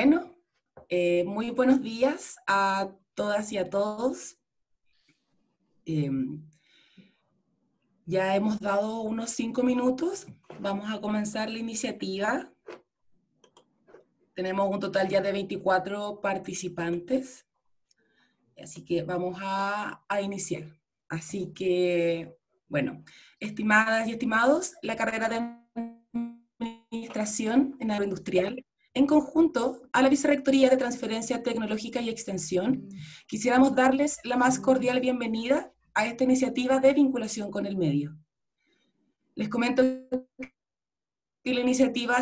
Bueno, eh, muy buenos días a todas y a todos. Em, ya hemos dado unos cinco minutos. Vamos a comenzar la iniciativa. Tenemos un total ya de 24 participantes. Así que vamos a, a iniciar. Así que, bueno, estimadas y estimados, la carrera de administración en agroindustrial en conjunto a la Vicerrectoría de Transferencia Tecnológica y Extensión, quisiéramos darles la más cordial bienvenida a esta iniciativa de vinculación con el medio. Les comento que la iniciativa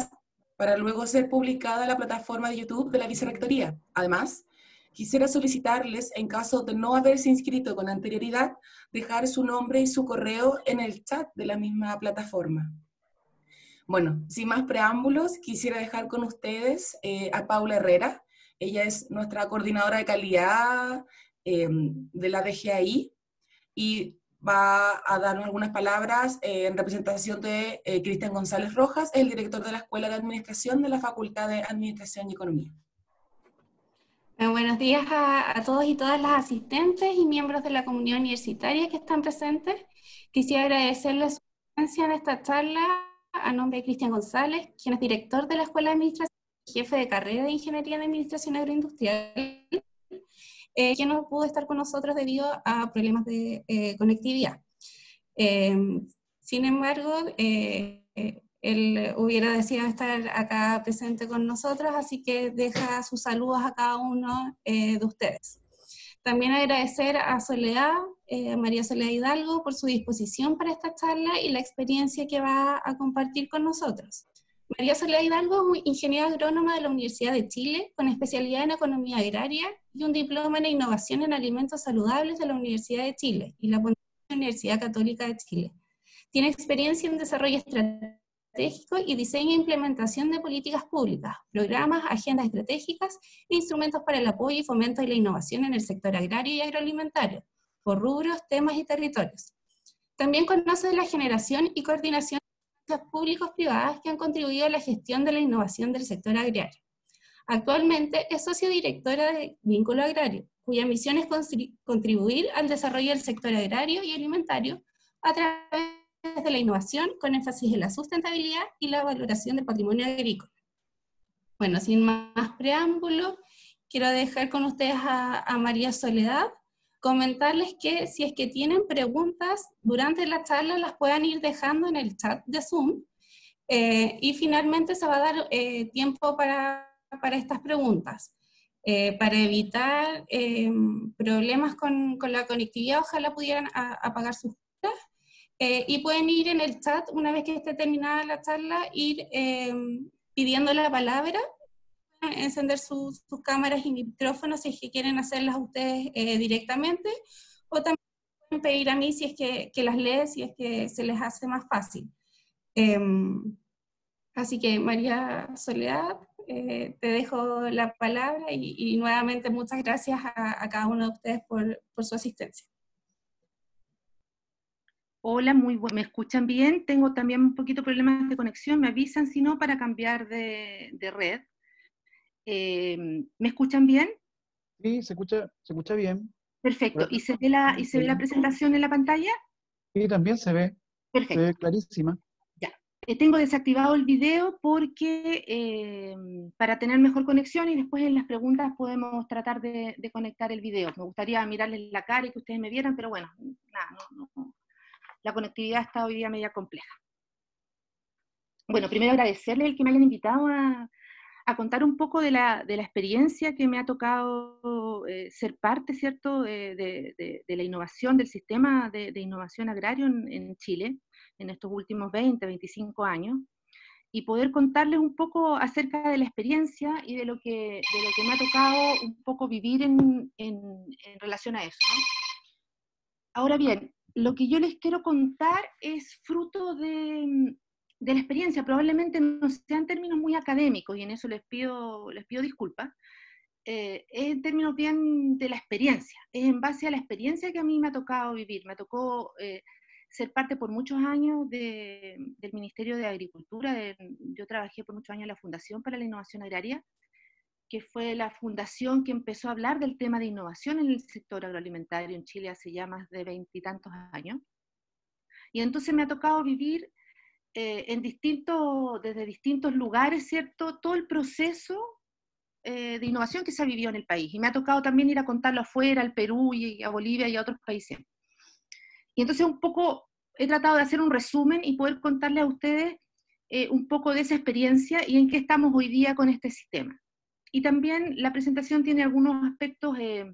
para luego ser publicada en la plataforma de YouTube de la Vicerrectoría. Además, quisiera solicitarles, en caso de no haberse inscrito con anterioridad, dejar su nombre y su correo en el chat de la misma plataforma. Bueno, sin más preámbulos, quisiera dejar con ustedes eh, a Paula Herrera. Ella es nuestra coordinadora de calidad eh, de la DGAI y va a darnos algunas palabras eh, en representación de Cristian González Rojas, el director de la Escuela de Administración de la Facultad de Administración y Economía. buenos días a, a todos y todas las asistentes y miembros de la comunidad universitaria que están presentes. Quisiera agradecerles su presencia en esta charla a nombre de Cristian González, quien es director de la Escuela de Administración, jefe de carrera de Ingeniería de Administración Agroindustrial, eh, quien no pudo estar con nosotros debido a problemas de eh, conectividad. Em, sin embargo, eh, él hubiera deseado estar acá presente con nosotros, así que deja sus saludos a cada uno de ustedes. También agradecer a Soledad, eh, María Soledad Hidalgo, por su disposición para esta charla y la experiencia que va a compartir con nosotros. María Soledad Hidalgo es ingeniera agrónoma de la Universidad de Chile, con especialidad en economía agraria y un diploma en innovación en alimentos saludables de la Universidad de Chile y la Universidad Católica de Chile. Tiene experiencia en desarrollo estratégico y diseño e implementación de políticas públicas, programas, agendas estratégicas e instrumentos para el apoyo y fomento de la innovación en el sector agrario y agroalimentario, por rubros, temas y territorios. También conoce de la generación y coordinación de públicos privadas que han contribuido a la gestión de la innovación del sector agrario. Actualmente es socio directora de Vínculo Agrario, cuya misión es contribuir al desarrollo del sector agrario y alimentario a través de la innovación con énfasis en la sustentabilidad y la valoración del patrimonio agrícola. Bueno, sin más preámbulo, quiero dejar con ustedes a, María Soledad, comentarles que si es que tienen preguntas durante la charla, las puedan ir dejando en el chat de Zoom. Eh, y finalmente se va a dar eh, tiempo para, para, estas preguntas. Eh, para evitar problemas con, con, la conectividad, ojalá pudieran apagar sus eh, y pueden ir en el chat, una vez que esté terminada la charla, ir eh, pidiendo la palabra, encender sus cámaras y micrófonos si es que quieren hacerlas ustedes eh, directamente, o también pueden pedir a mí si es que, las lees, si es que se les hace más fácil. Em, así que María Soledad, te dejo la palabra y, nuevamente muchas gracias a, cada uno de ustedes por su asistencia. Hola, muy ¿me escuchan bien? Tengo también un poquito problemas de conexión, me avisan si no para cambiar de, red. Em, ¿Me escuchan bien? Sí, se escucha, se escucha bien. Perfecto. ¿Y se ve la, y se ve la presentación en la pantalla? Sí, también se ve. Perfecto. Se ve clarísima. Ya. Eh, tengo desactivado el video porque em, para tener mejor conexión y después en las preguntas podemos tratar de, conectar el video. Me gustaría mirarles la cara y que ustedes me vieran, pero bueno, nada, no la conectividad está hoy día media compleja. Bueno, primero agradecerle el que me hayan invitado a, contar un poco de la, experiencia que me ha tocado eh, ser parte, ¿cierto?, de, la innovación, del sistema de, innovación agrario en, Chile en estos últimos 20, 25 años, y poder contarles un poco acerca de la experiencia y de lo que, lo me ha tocado un poco vivir en, relación a eso. Ahora bien, lo que yo les quiero contar es fruto de, mm, la experiencia, probablemente no sean términos muy académicos y en eso les pido, les pido disculpas, eh, es en términos bien de la experiencia, es en base a la experiencia que a mí me ha tocado vivir, me tocó eh, ser parte por muchos años del Ministerio de Agricultura, yo trabajé por muchos años en la Fundación para la Innovación Agraria, que fue la fundación que empezó a hablar del tema de innovación en el sector agroalimentario en Chile hace ya más de veintitantos años. Y entonces me ha tocado vivir eh, en distintos, desde distintos lugares, ¿cierto? Todo el proceso eh, de innovación que se ha vivido en el país. Y me ha tocado también ir a contarlo afuera, al Perú y a Bolivia y a otros países. Y entonces un poco he tratado de hacer un resumen y poder contarle a ustedes eh, un poco de esa experiencia y en qué estamos hoy día con este sistema y también la presentación tiene algunos aspectos eh,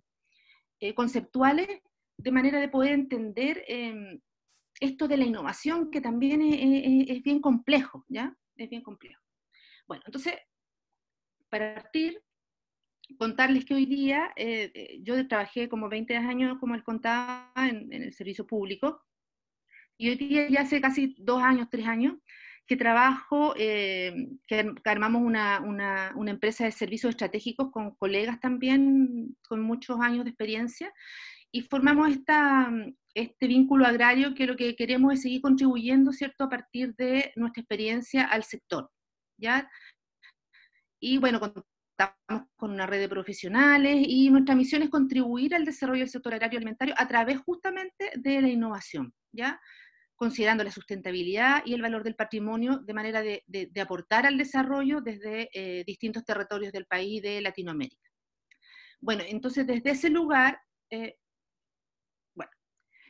eh, conceptuales de manera de poder entender em, esto de la innovación que también es, bien complejo, ¿ya? Es bien complejo. Bueno, entonces, para partir, contarles que hoy día eh, yo trabajé como 20 años, como les contaba, en, en el servicio público, y hoy día ya hace casi dos años, tres años, que trabajo, eh, que, armamos una, una, una, empresa de servicios estratégicos con colegas también, con muchos años de experiencia, y formamos esta, este vínculo agrario que lo que queremos es seguir contribuyendo, ¿cierto?, a partir de nuestra experiencia al sector, ¿ya? Y bueno, contamos con una red de profesionales y nuestra misión es contribuir al desarrollo del sector agrario alimentario a través justamente de la innovación, ¿ya?, considerando la sustentabilidad y el valor del patrimonio de manera de, aportar al desarrollo desde eh, distintos territorios del país de Latinoamérica. Bueno, entonces desde ese lugar, eh, bueno,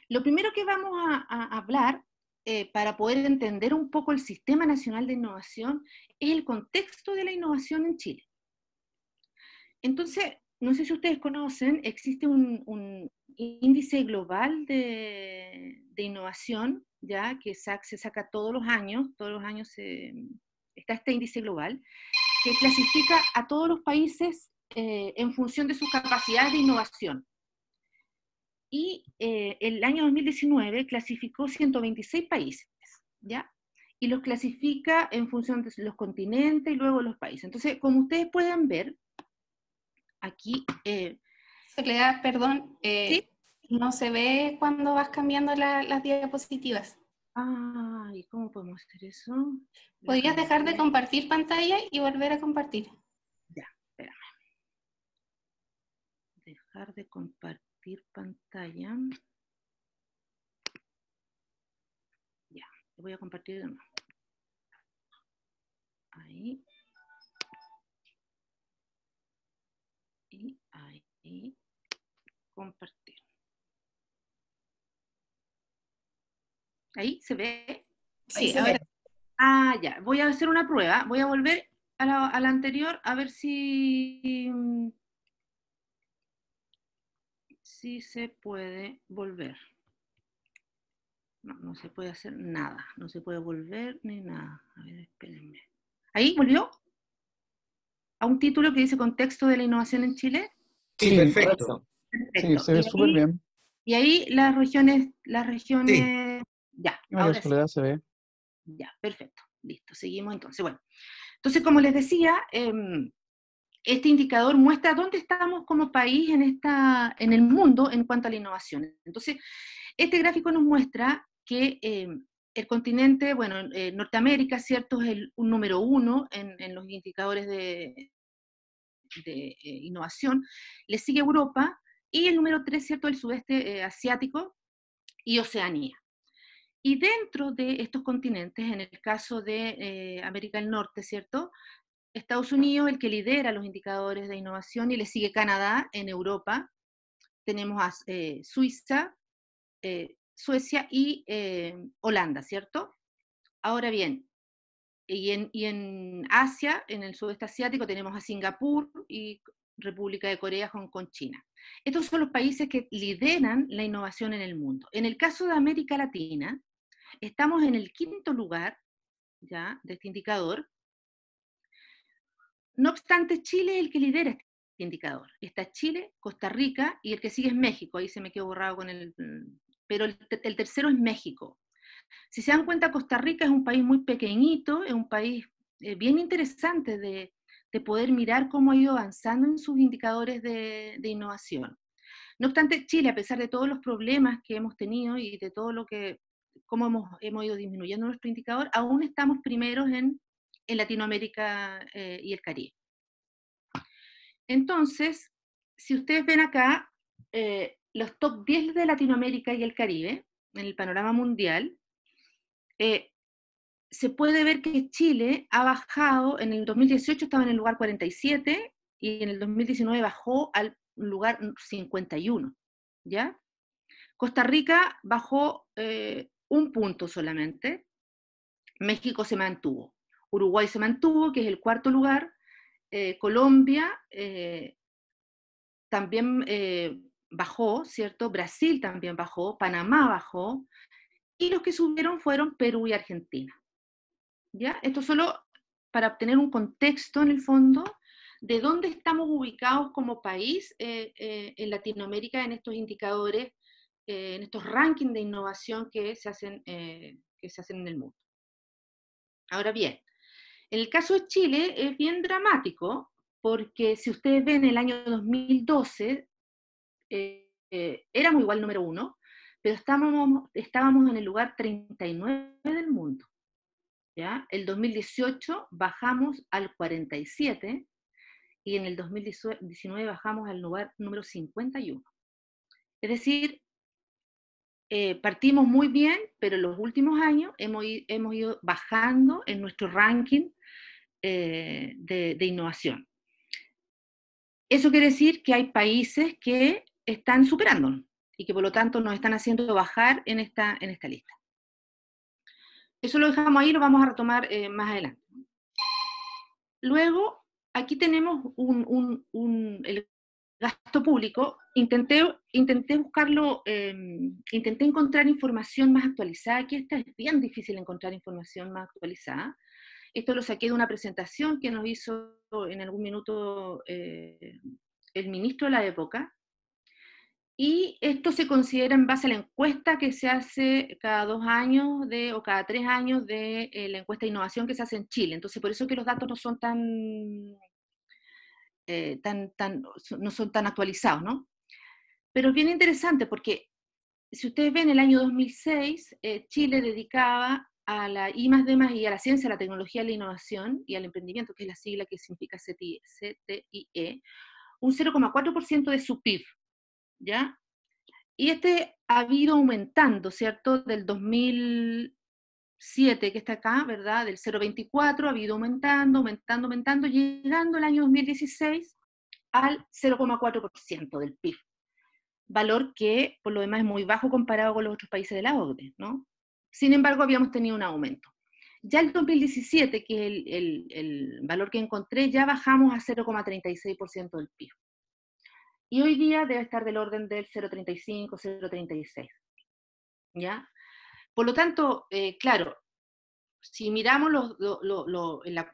lo primero que vamos a, hablar eh, para poder entender un poco el Sistema Nacional de Innovación es el contexto de la innovación en Chile. Entonces, no sé si ustedes conocen, existe un, índice global de, innovación, ya que se saca todos los años, todos los años está este índice global, que clasifica a todos los países eh, en función de sus capacidades de innovación. Y eh, el año 2019 clasificó 126 países, ¿ya? Y los clasifica en función de los continentes y luego los países. Entonces, como ustedes pueden ver, aquí... se le da, perdón, eh, no se ve cuando vas cambiando las diapositivas. Ay, ah, ¿cómo podemos hacer eso? Podrías dejar de compartir pantalla y volver a compartir. Ya, espérame. Dejar de compartir pantalla. Ya, voy a compartir de nuevo. Ahí. y compartir. ¿Ahí se ve? Sí, Ah, ya. Voy a hacer una prueba. Voy a volver a la, anterior a ver si, mm, si se puede volver. No, no se puede hacer nada. No se puede volver ni nada. A ver, espérenme. ¿Ahí volvió? ¿A un título que dice Contexto de la Innovación en Chile? Sí, perfecto. Sí, se ve súper bien. Y ahí las regiones, las regiones, ya. La Soledad se ve. Ya, perfecto. Listo, seguimos entonces. Bueno, entonces como les decía, em, este indicador muestra dónde estamos como país en, esta, en el mundo en cuanto a la innovación. Entonces, este gráfico nos muestra que em, el continente, bueno, eh, Norteamérica, ¿cierto? Es el, número uno en, en los indicadores de, de eh, innovación. Le sigue Europa y el número tres, ¿cierto?, el sudeste eh, asiático y Oceanía. Y dentro de estos continentes, en el caso de eh, América del Norte, ¿cierto? Estados Unidos, el que lidera los indicadores de innovación, y le sigue Canadá en Europa. Tenemos a Suiza, Suecia y Holanda, ¿cierto? Ahora bien, y en, Asia, en el sudeste asiático, tenemos a Singapur y República de Corea, con China. Estos son los países que lideran la innovación en el mundo. En el caso de América Latina, estamos en el quinto lugar ya de este indicador. No obstante, Chile es el que lidera este indicador. Está Chile, Costa Rica y el que sigue es México. Ahí se me quedó borrado con el... Mm, pero el tercero es México. Si se dan cuenta, Costa Rica es un país muy pequeñito, es un país eh, bien interesante de, poder mirar cómo ha ido avanzando en sus indicadores de, innovación. No obstante, Chile, a pesar de todos los problemas que hemos tenido y de todo lo que, cómo hemos, ido disminuyendo nuestro indicador, aún estamos primeros en, Latinoamérica eh, y el Caribe. Entonces, si ustedes ven acá eh, los top 10 de Latinoamérica y el Caribe en el panorama mundial, eh, se puede ver que Chile ha bajado, en el 2018 estaba en el lugar 47 y en el 2019 bajó al lugar 51, ¿ya? Costa Rica bajó eh, un punto solamente, México se mantuvo, Uruguay se mantuvo, que es el cuarto lugar, eh, Colombia también bajó, ¿cierto? Brasil también bajó, Panamá bajó, y los que subieron fueron Perú y Argentina. ¿Ya? Esto solo para obtener un contexto en el fondo de dónde estamos ubicados como país eh, eh, en Latinoamérica en estos indicadores, eh, en estos rankings de innovación que se, hacen, que se hacen en el mundo. Ahora bien, el caso de Chile es bien dramático porque si ustedes ven el año 2012, éramos igual número uno, pero estábamos, estábamos en el lugar 39 del mundo. ¿ya? El 2018 bajamos al 47 y en el 2019 bajamos al lugar número 51. Es decir, eh, partimos muy bien, pero en los últimos años hemos, hemos ido bajando en nuestro ranking eh, de, de innovación. Eso quiere decir que hay países que están superándonos y que por lo tanto nos están haciendo bajar en esta, en esta lista. Eso lo dejamos ahí, lo vamos a retomar eh, más adelante. Luego, aquí tenemos un, el gasto público. Intenté, intenté buscarlo, em, intenté encontrar información más actualizada, Aquí esta es bien difícil encontrar información más actualizada. Esto lo saqué de una presentación que nos hizo en algún minuto eh, el ministro de la época, y esto se considera en base a la encuesta que se hace cada dos años de, o cada tres años de eh, la encuesta de innovación que se hace en Chile. Entonces, por eso que los datos no son tan, eh, no son tan actualizados, ¿no? Pero es bien interesante porque, si ustedes ven, el año 2006 eh, Chile dedicaba a la I más a la ciencia, a la tecnología, a la innovación y al emprendimiento, que es la sigla que significa CTIE, un 0,4% de su PIB y este ha ido aumentando, ¿cierto? Del 2007, que está acá, ¿verdad? Del 0,24, ha ido aumentando, aumentando, aumentando, llegando el año 2016 al 0,4% del PIB. Valor que, por lo demás, es muy bajo comparado con los otros países de la OCDE, ¿no? Sin embargo, habíamos tenido un aumento. Ya el 2017, que es el, el valor que encontré, ya bajamos a 0,36% del PIB y hoy día debe estar del orden del 0,35, 0,36. ¿Ya? Por lo tanto, eh, claro, si miramos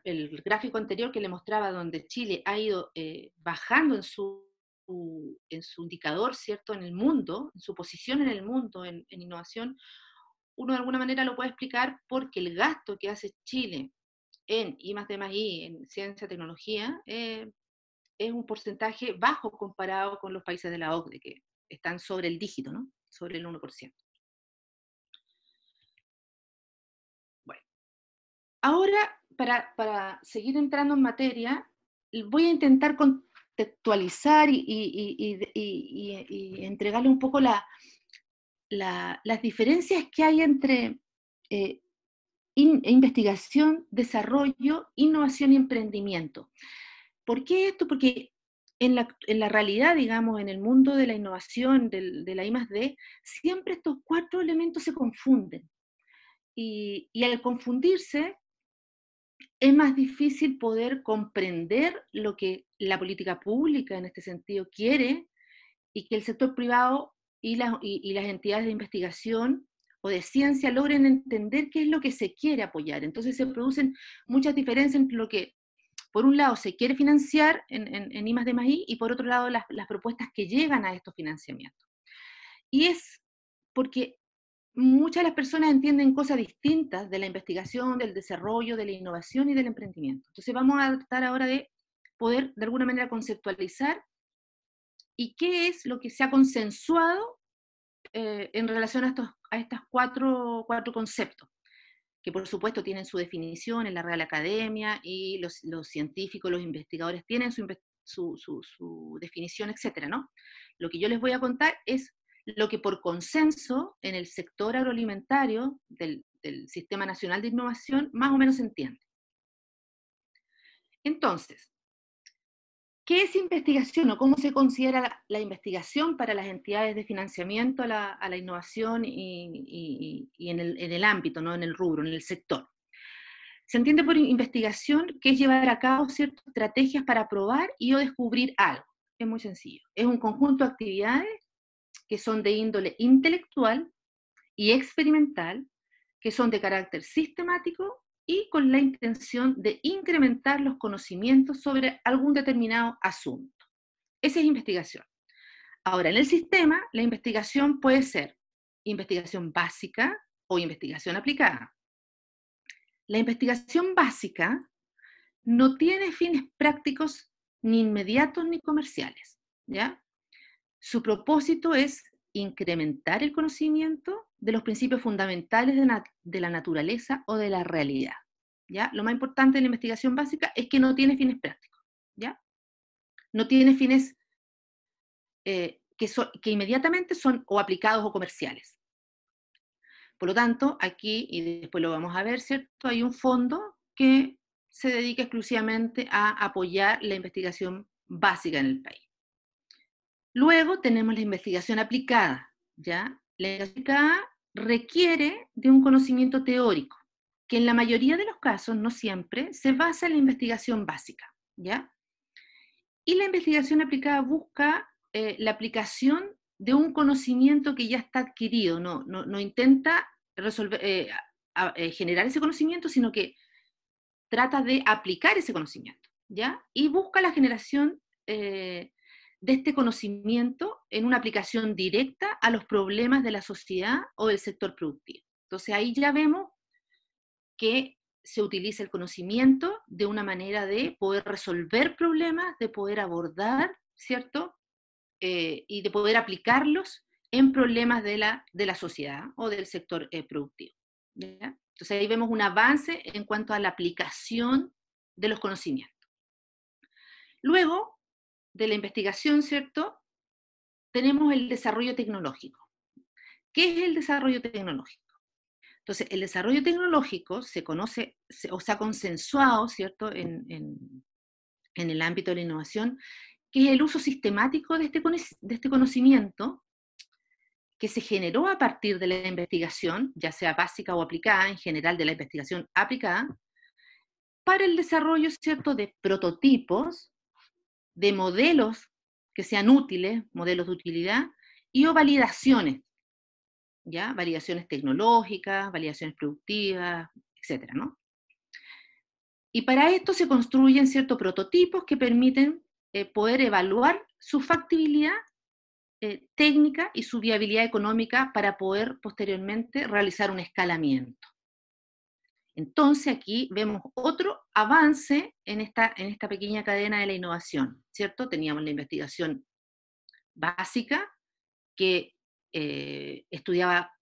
el, gráfico anterior que le mostraba, donde Chile ha ido eh, bajando en su, en su indicador, ¿cierto?, en el mundo, en su posición en el mundo, en, innovación, uno de alguna manera lo puede explicar porque el gasto que hace Chile en I más D más I, en ciencia, tecnología, eh, es un porcentaje bajo comparado con los países de la OCDE, que están sobre el dígito, sobre el 1%. Bueno, ahora para, seguir entrando en materia, voy a intentar contextualizar y, y, entregarle un poco la, las diferencias que hay entre eh, investigación, desarrollo, innovación y emprendimiento. ¿Por qué esto? Porque en la, realidad, digamos, en el mundo de la innovación, de, de la D, siempre estos cuatro elementos se confunden. Y, al confundirse, es más difícil poder comprender lo que la política pública en este sentido quiere y que el sector privado y, y las entidades de investigación o de ciencia logren entender qué es lo que se quiere apoyar. Entonces se producen muchas diferencias entre lo que por un lado se quiere financiar en, IMAS de I y por otro lado las, propuestas que llegan a estos financiamientos. Y es porque muchas de las personas entienden cosas distintas de la investigación, del desarrollo, de la innovación y del emprendimiento. Entonces vamos a tratar ahora de poder de alguna manera conceptualizar y qué es lo que se ha consensuado eh, en relación a, estos, cuatro, cuatro conceptos que por supuesto tienen su definición en la Real Academia y los, científicos, los investigadores tienen su, definición, etc. ¿no? Lo que yo les voy a contar es lo que por consenso en el sector agroalimentario del, Sistema Nacional de Innovación más o menos entiende. Entonces, ¿Qué es investigación o cómo se considera la, investigación para las entidades de financiamiento a la, innovación y, en, el, ámbito, no en el rubro, en el sector? Se entiende por investigación que es llevar a cabo ciertas estrategias para probar y o descubrir algo. Es muy sencillo. Es un conjunto de actividades que son de índole intelectual y experimental, que son de carácter sistemático y con la intención de incrementar los conocimientos sobre algún determinado asunto. Esa es investigación. Ahora, en el sistema, la investigación puede ser investigación básica o investigación aplicada. La investigación básica no tiene fines prácticos ni inmediatos ni comerciales. ¿ya? Su propósito es incrementar el conocimiento de los principios fundamentales de, la naturaleza o de la realidad. ¿ya? Lo más importante de la investigación básica es que no tiene fines prácticos, ¿ya? No tiene fines eh, que, que inmediatamente son o aplicados o comerciales. Por lo tanto, aquí, y después lo vamos a ver, ¿cierto? Hay un fondo que se dedica exclusivamente a apoyar la investigación básica en el país. Luego tenemos la investigación aplicada, ¿ya? La investigación aplicada requiere de un conocimiento teórico, que en la mayoría de los casos, no siempre, se basa en la investigación básica, ¿ya? Y la investigación aplicada busca eh, la aplicación de un conocimiento que ya está adquirido, no, no, no intenta resolver, eh, eh, generar ese conocimiento, sino que trata de aplicar ese conocimiento, ¿ya? Y busca la generación de este conocimiento en una aplicación directa a los problemas de la sociedad o del sector productivo. Entonces ahí ya vemos que se utiliza el conocimiento de una manera de poder resolver problemas, de poder abordar, ¿cierto? Eh, y de poder aplicarlos en problemas de la, sociedad o del sector eh, productivo. Entonces ahí vemos un avance en cuanto a la aplicación de los conocimientos. Luego, de la investigación, ¿cierto? Tenemos el desarrollo tecnológico. ¿Qué es el desarrollo tecnológico? Entonces, el desarrollo tecnológico se conoce o se ha consensuado, ¿cierto?, en, el ámbito de la innovación, que es el uso sistemático de este, de este conocimiento que se generó a partir de la investigación, ya sea básica o aplicada, en general de la investigación aplicada, para el desarrollo, ¿cierto?, de prototipos de modelos que sean útiles, modelos de utilidad, y o validaciones, ¿ya? Validaciones tecnológicas, validaciones productivas, etcétera, ¿no? Y para esto se construyen ciertos prototipos que permiten eh, poder evaluar su factibilidad eh, técnica y su viabilidad económica para poder posteriormente realizar un escalamiento. Entonces aquí vemos otro avance en esta, pequeña cadena de la innovación, ¿cierto? Teníamos la investigación básica que eh,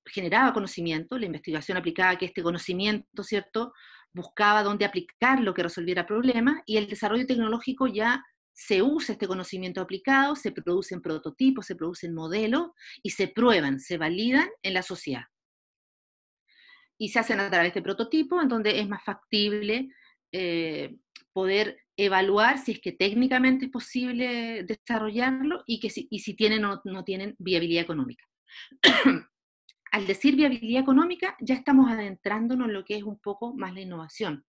generaba conocimiento, la investigación aplicaba que este conocimiento, ¿cierto? Buscaba dónde aplicar lo que resolviera problemas y el desarrollo tecnológico ya se usa este conocimiento aplicado, se producen prototipos, se producen modelos y se prueban, se validan en la sociedad y se hacen a través de prototipo, en donde es más factible eh, poder evaluar si es que técnicamente es posible desarrollarlo y, que si, y si tienen o no tienen viabilidad económica. Al decir viabilidad económica, ya estamos adentrándonos en lo que es un poco más la innovación,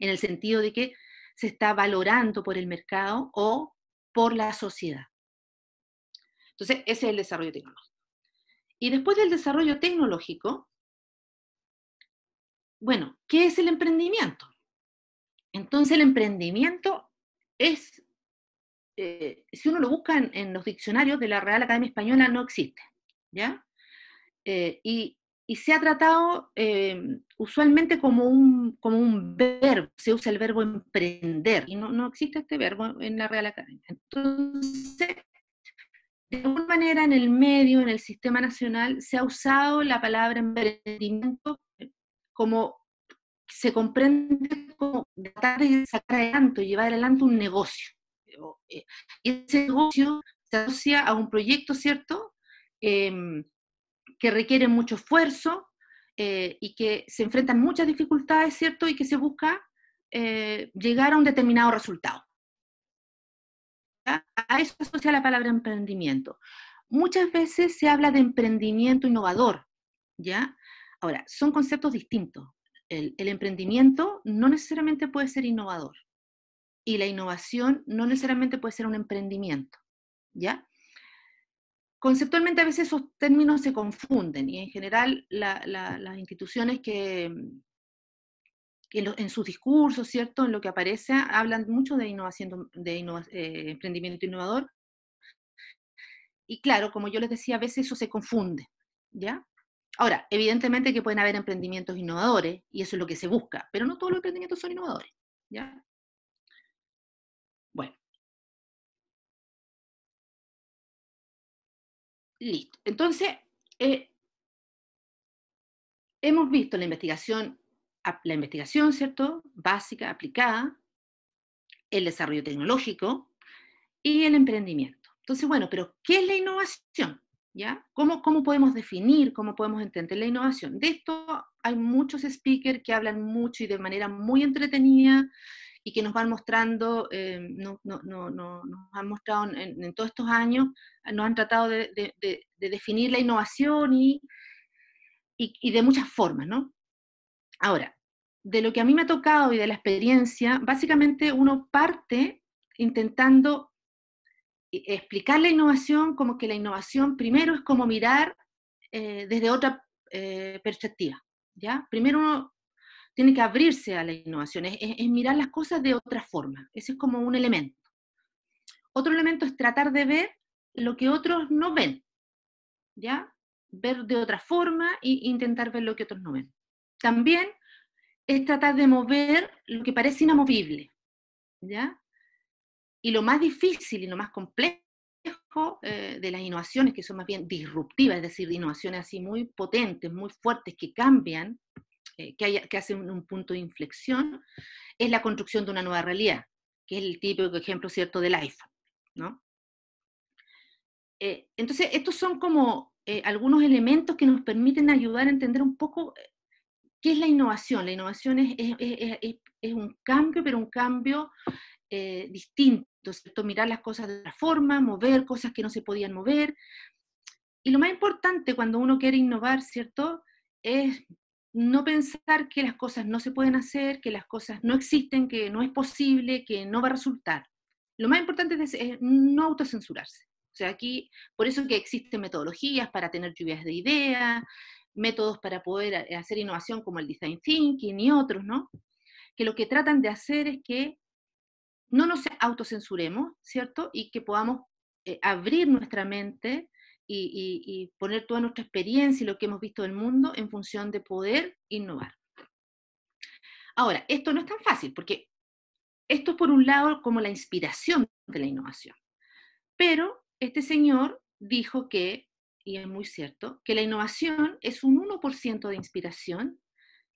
en el sentido de que se está valorando por el mercado o por la sociedad. Entonces, ese es el desarrollo tecnológico. Y después del desarrollo tecnológico, bueno, ¿qué es el emprendimiento? Entonces el emprendimiento es, eh, si uno lo busca en, los diccionarios de la Real Academia Española, no existe, ¿ya? Eh, y, se ha tratado em, usualmente como un, como un verbo, se usa el verbo emprender, y no, no existe este verbo en la Real Academia. Entonces, de alguna manera en el medio, en el sistema nacional, se ha usado la palabra emprendimiento como se comprende como tratar de sacar adelante, llevar adelante un negocio. Eh, y ese negocio se asocia a un proyecto, ¿cierto? Em, que requiere mucho esfuerzo eh, y que se enfrentan muchas dificultades, ¿cierto? Y que se busca eh, llegar a un determinado resultado. A eso se asocia la palabra emprendimiento. Muchas veces se habla de emprendimiento innovador, ¿ya? Ahora, son conceptos distintos. El, emprendimiento no necesariamente puede ser innovador y la innovación no necesariamente puede ser un emprendimiento, ¿ya? Conceptualmente a veces esos términos se confunden y en general las instituciones que, mm, en, sus discursos, ¿cierto? En lo que aparece, hablan mucho de innovación, de eh, emprendimiento innovador. Y claro, como yo les decía, a veces eso se confunde, ¿ya? Ahora, evidentemente que pueden haber emprendimientos innovadores y eso es lo que se busca, pero no todos los emprendimientos son innovadores. Bueno. Listo. Entonces, eh, hemos visto la investigación, la investigación, ¿cierto? Básica, aplicada, el desarrollo tecnológico y el emprendimiento. Entonces, bueno, pero ¿qué es la innovación? ¿Cómo, podemos definir, cómo podemos entender la innovación? De esto hay muchos speakers que hablan mucho y de manera muy entretenida y que nos van mostrando, eh, nos han mostrado en, todos estos años, nos han tratado de, definir la innovación y, de muchas formas, ¿no? Ahora, de lo que a mí me ha tocado y de la experiencia, básicamente uno parte intentando explicar la innovación como que la innovación primero es como mirar eh, desde otra eh, perspectiva, ¿ya? Primero uno tiene que abrirse a la innovación, es, mirar las cosas de otra forma, ese es como un elemento. Otro elemento es tratar de ver lo que otros no ven, ¿ya? Ver de otra forma e intentar ver lo que otros no ven. También es tratar de mover lo que parece inamovible, ¿ya? Y lo más difícil y lo más complejo eh, de las innovaciones, que son más bien disruptivas, es decir, innovaciones así muy potentes, muy fuertes, que cambian, eh, que, hacen un, punto de inflexión, es la construcción de una nueva realidad, que es el típico ejemplo, ¿cierto?, del iPhone, eh, entonces, estos son como algunos elementos que nos permiten ayudar a entender un poco qué es la innovación. La innovación es un cambio, pero un cambio eh, distinto, ¿cierto? mirar las cosas de otra forma, mover cosas que no se podían mover. Y lo más importante cuando uno quiere innovar, ¿cierto? Es no pensar que las cosas no se pueden hacer, que las cosas no existen, que no es posible, que no va a resultar. Lo más importante es, es no autocensurarse. O sea, aquí, por eso que existen metodologías para tener lluvias de ideas, métodos para poder eh, hacer innovación como el design thinking y otros, ¿no? Que lo que tratan de hacer es que no nos autocensuremos, ¿cierto? Y que podamos eh, abrir nuestra mente y, poner toda nuestra experiencia y lo que hemos visto del mundo en función de poder innovar. Ahora, esto no es tan fácil, porque esto es por un lado como la inspiración de la innovación. Pero este señor dijo que, y es muy cierto, que la innovación es un 1% de inspiración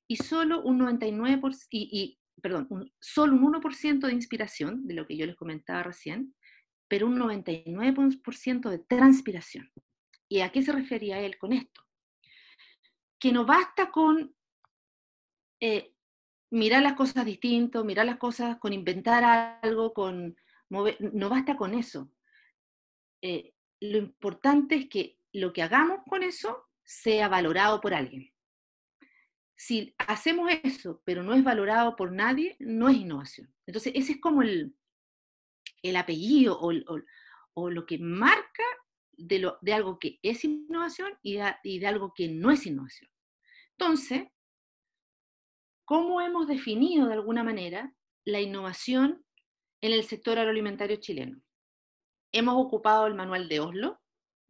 y solo un 99%, y, perdón, solo un 1% de inspiración, de lo que yo les comentaba recién, pero un 99% de transpiración. ¿Y a qué se refería él con esto? Que no basta con eh, mirar las cosas distinto, mirar las cosas con inventar algo, con no basta con eso. Eh, lo importante es que lo que hagamos con eso sea valorado por alguien si hacemos eso, pero no es valorado por nadie, no es innovación. Entonces, ese es como el, apellido o, lo que marca de, algo que es innovación y de, y de algo que no es innovación. Entonces, ¿cómo hemos definido de alguna manera la innovación en el sector agroalimentario chileno? Hemos ocupado el manual de Oslo,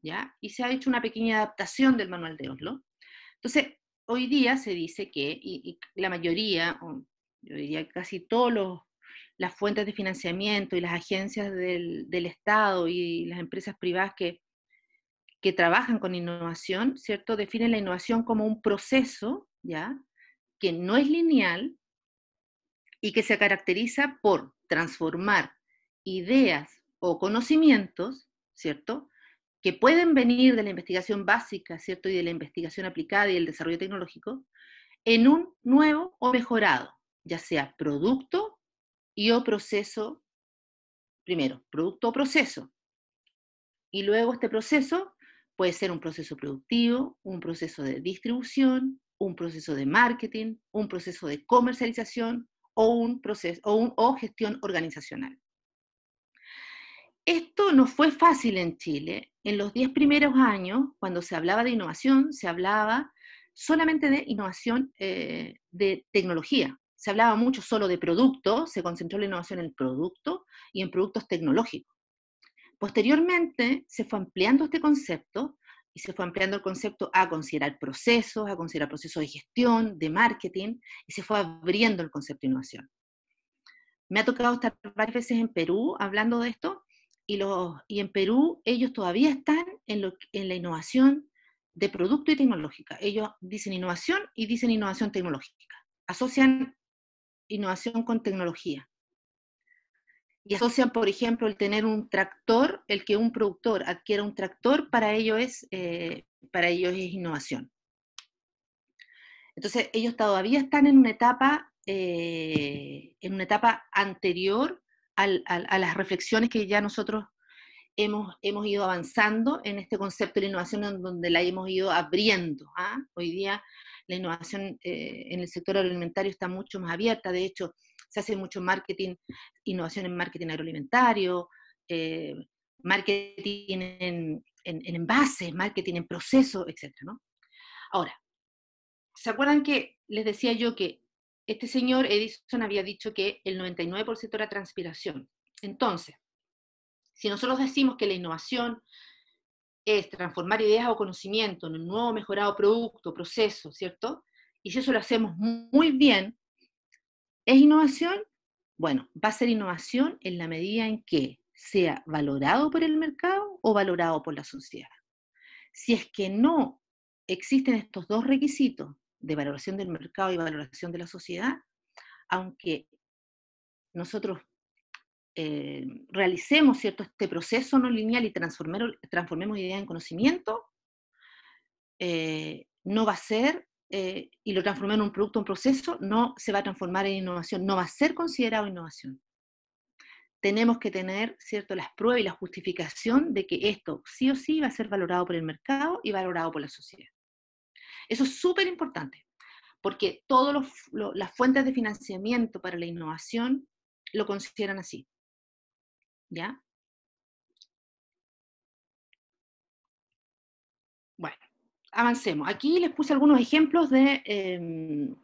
¿ya? Y se ha hecho una pequeña adaptación del manual de Oslo. Entonces, hoy día se dice que, y, la mayoría, yo diría casi todas las fuentes de financiamiento y las agencias del, Estado y las empresas privadas que, que, trabajan con innovación, ¿cierto? Definen la innovación como un proceso, ¿ya? Que no es lineal y que se caracteriza por transformar ideas o conocimientos, ¿cierto? que pueden venir de la investigación básica, ¿cierto? Y de la investigación aplicada y el desarrollo tecnológico, en un nuevo o mejorado, ya sea producto y o proceso, primero, producto o proceso. Y luego este proceso puede ser un proceso productivo, un proceso de distribución, un proceso de marketing, un proceso de comercialización o, un proceso, o gestión organizacional. Esto no fue fácil en Chile. En los 10 primeros años, cuando se hablaba de innovación, se hablaba solamente de innovación eh, de tecnología. Se hablaba mucho solo de producto, se concentró la innovación en el producto y en productos tecnológicos. Posteriormente se fue ampliando este concepto y se fue ampliando el concepto a considerar procesos, a considerar procesos de gestión, de marketing, y se fue abriendo el concepto de innovación. Me ha tocado estar varias veces en Perú hablando de esto y, los, y en Perú ellos todavía están en, en la innovación de producto y tecnológica. Ellos dicen innovación y dicen innovación tecnológica. Asocian innovación con tecnología. Y asocian, por ejemplo, el tener un tractor, el que un productor adquiera un tractor, para ellos es, eh, para ellos es innovación. Entonces, ellos todavía están en una etapa, eh, en una etapa anterior a las reflexiones que ya nosotros hemos, hemos ido avanzando en este concepto de innovación, en donde la hemos ido abriendo. ¿ah? Hoy día la innovación eh, en el sector agroalimentario está mucho más abierta, de hecho se hace mucho marketing, innovación en marketing agroalimentario, eh, marketing en, en, envases, marketing en proceso, etc. Ahora, ¿se acuerdan que les decía yo que este señor Edison había dicho que el 99% era transpiración. Entonces, si nosotros decimos que la innovación es transformar ideas o conocimiento en un nuevo, mejorado producto, proceso, ¿cierto? Y si eso lo hacemos muy bien, ¿es innovación? Bueno, va a ser innovación en la medida en que sea valorado por el mercado o valorado por la sociedad. Si es que no existen estos dos requisitos, de valoración del mercado y valoración de la sociedad, aunque nosotros eh, realicemos ¿cierto? este proceso no lineal y transformemos, transformemos idea en conocimiento, eh, no va a ser, eh, y lo transformemos en un producto, un proceso, no se va a transformar en innovación, no va a ser considerado innovación. Tenemos que tener ¿cierto? las pruebas y la justificación de que esto sí o sí va a ser valorado por el mercado y valorado por la sociedad. Eso es súper importante, porque todas las fuentes de financiamiento para la innovación lo consideran así. ¿Ya? Bueno, avancemos. Aquí les puse algunos ejemplos de, em,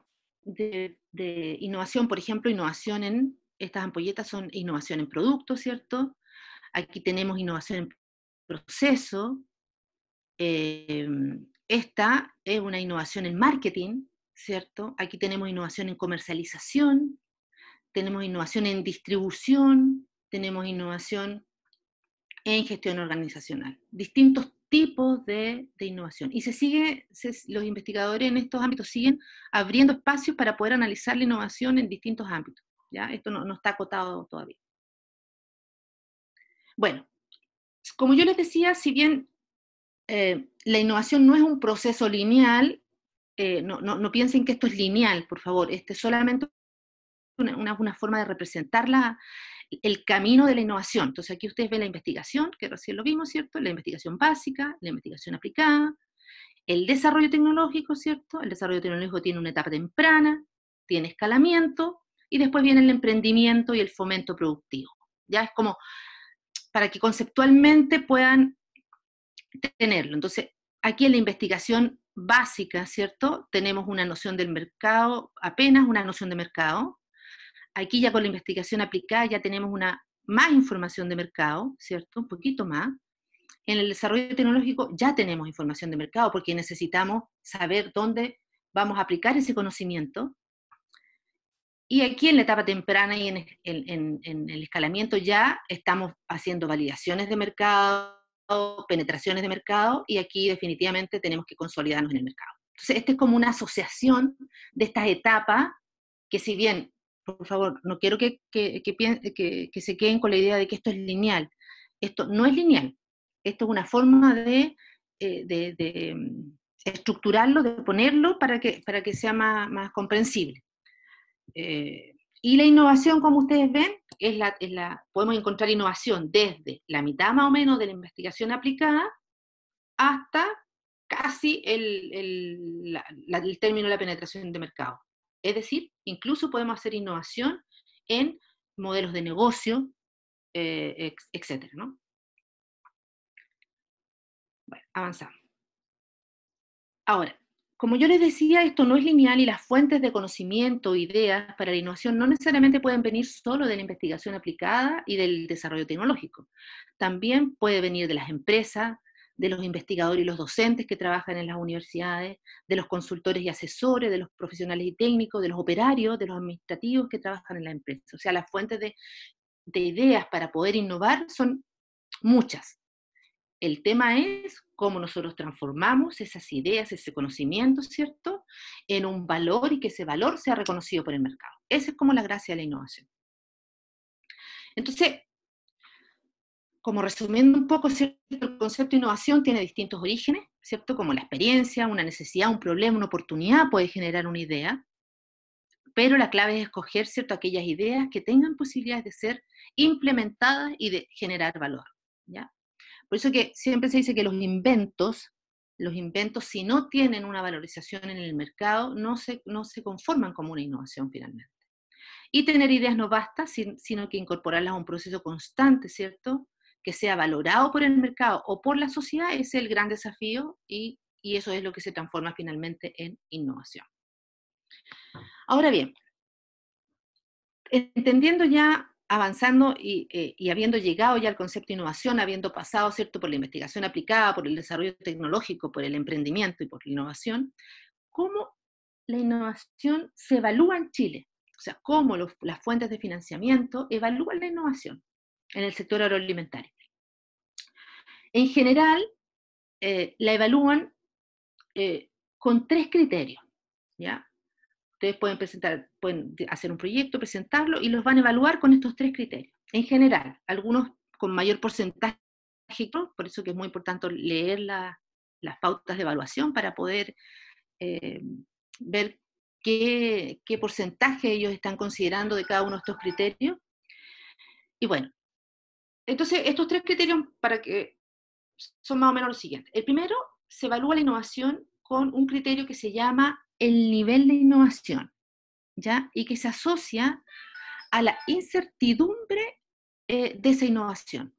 de, innovación, por ejemplo, innovación en, estas ampolletas son innovación en producto, ¿cierto? Aquí tenemos innovación en proceso, em, esta es una innovación en marketing, ¿cierto? Aquí tenemos innovación en comercialización, tenemos innovación en distribución, tenemos innovación en gestión organizacional. Distintos tipos de, innovación. Y se sigue, los investigadores en estos ámbitos siguen abriendo espacios para poder analizar la innovación en distintos ámbitos. ¿ya? Esto no está acotado todavía. Bueno, como yo les decía, si bien eh, la innovación no es un proceso lineal, eh, no, piensen que esto es lineal, por favor, este solamente una, una, forma de representar el camino de la innovación. Entonces aquí ustedes ven la investigación, que recién lo vimos, ¿cierto? La investigación básica, la investigación aplicada, el desarrollo tecnológico, ¿cierto? El desarrollo tecnológico tiene una etapa temprana, tiene escalamiento, y después viene el emprendimiento y el fomento productivo. Ya es como para que conceptualmente puedan tenerlo. Entonces, aquí en la investigación básica, ¿cierto? Tenemos una noción del mercado, apenas una noción de mercado. Aquí ya con la investigación aplicada ya tenemos una más información de mercado, ¿cierto? Un poquito más. En el desarrollo tecnológico ya tenemos información de mercado porque necesitamos saber dónde vamos a aplicar ese conocimiento. Y aquí en la etapa temprana y en, en el escalamiento ya estamos haciendo validaciones de mercado, penetraciones de mercado y aquí definitivamente tenemos que consolidarnos en el mercado. Entonces, esta es como una asociación de estas etapas que si bien, por favor, no quiero que, que, que, se queden con la idea de que esto es lineal. Esto no es lineal. Esto es una forma de, eh, de, de mm, estructurarlo, de ponerlo para que, para que sea más, comprensible. Eh, y la innovación, como ustedes ven, podemos encontrar innovación desde la mitad más o menos de la investigación aplicada hasta casi el, término de la penetración de mercado. Es decir, incluso podemos hacer innovación en modelos de negocio, etc. Eh, etcétera, Bueno, avanzamos. Ahora, como yo les decía, esto no es lineal y las fuentes de conocimiento, ideas para la innovación no necesariamente pueden venir solo de la investigación aplicada y del desarrollo tecnológico. También puede venir de las empresas, de los investigadores y los docentes que trabajan en las universidades, de los consultores y asesores, de los profesionales y técnicos, de los operarios, de los administrativos que trabajan en la empresa. O sea, las fuentes de, de ideas para poder innovar son muchas. El tema es cómo nosotros transformamos esas ideas, ese conocimiento, ¿cierto?, en un valor y que ese valor sea reconocido por el mercado. Esa es como la gracia de la innovación. Entonces, como resumiendo un poco, ¿cierto? el concepto de innovación tiene distintos orígenes, ¿cierto? Como la experiencia, una necesidad, un problema, una oportunidad puede generar una idea, pero la clave es escoger, ¿cierto?, aquellas ideas que tengan posibilidades de ser implementadas y de generar valor, ¿ya? Por eso que siempre se dice que los inventos, los inventos si no tienen una valorización en el mercado, no se, no se conforman como una innovación finalmente. Y tener ideas no basta, sino que incorporarlas a un proceso constante, ¿cierto? Que sea valorado por el mercado o por la sociedad es el gran desafío y, y eso es lo que se transforma finalmente en innovación. Ahora bien, entendiendo ya avanzando eh, y, habiendo llegado ya al concepto de innovación, habiendo pasado, ¿cierto?, por la investigación aplicada, por el desarrollo tecnológico, por el emprendimiento y por la innovación, ¿cómo la innovación se evalúa en Chile? O sea, ¿cómo las fuentes de financiamiento evalúan la innovación en el sector agroalimentario? En general, eh, la evalúan eh, con tres criterios, ¿ya? Ustedes pueden presentar, pueden hacer un proyecto, presentarlo y los van a evaluar con estos tres criterios. En general, algunos con mayor porcentaje, por eso que es muy importante leer las pautas de evaluación para poder eh, ver qué, porcentaje ellos están considerando de cada uno de estos criterios. Y bueno, entonces estos tres criterios para que son más o menos los siguientes. El primero, se evalúa la innovación con un criterio que se llama el nivel de innovación, ¿ya? Y que se asocia a la incertidumbre eh, de esa innovación.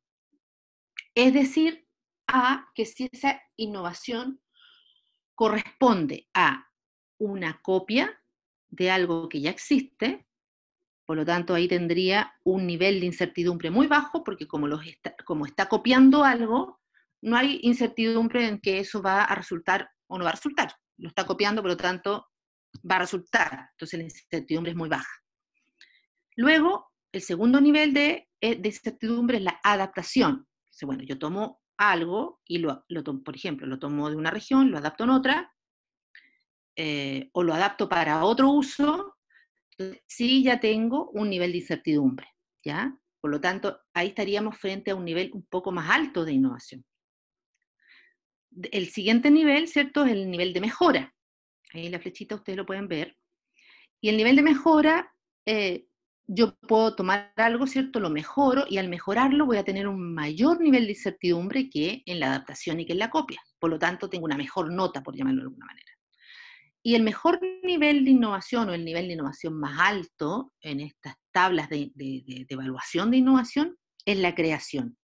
Es decir, a que si esa innovación corresponde a una copia de algo que ya existe, por lo tanto ahí tendría un nivel de incertidumbre muy bajo, porque como, los como está copiando algo, no hay incertidumbre en que eso va a resultar o no va a resultar lo está copiando, por lo tanto va a resultar. Entonces la incertidumbre es muy baja. Luego, el segundo nivel de, eh, incertidumbre es la adaptación. bueno, yo tomo algo y lo, tomo, por ejemplo, lo tomo de una región, lo adapto en otra, eh, o lo adapto para otro uso, sí ya tengo un nivel de incertidumbre, ¿ya? Por lo tanto, ahí estaríamos frente a un nivel un poco más alto de innovación. El siguiente nivel, ¿cierto? Es el nivel de mejora. Ahí la flechita ustedes lo pueden ver. Y el nivel de mejora, eh, yo puedo tomar algo, ¿cierto? Lo mejoro y al mejorarlo voy a tener un mayor nivel de incertidumbre que en la adaptación y que en la copia. Por lo tanto, tengo una mejor nota, por llamarlo de alguna manera. Y el mejor nivel de innovación o el nivel de innovación más alto en estas tablas de evaluación de innovación es la creación.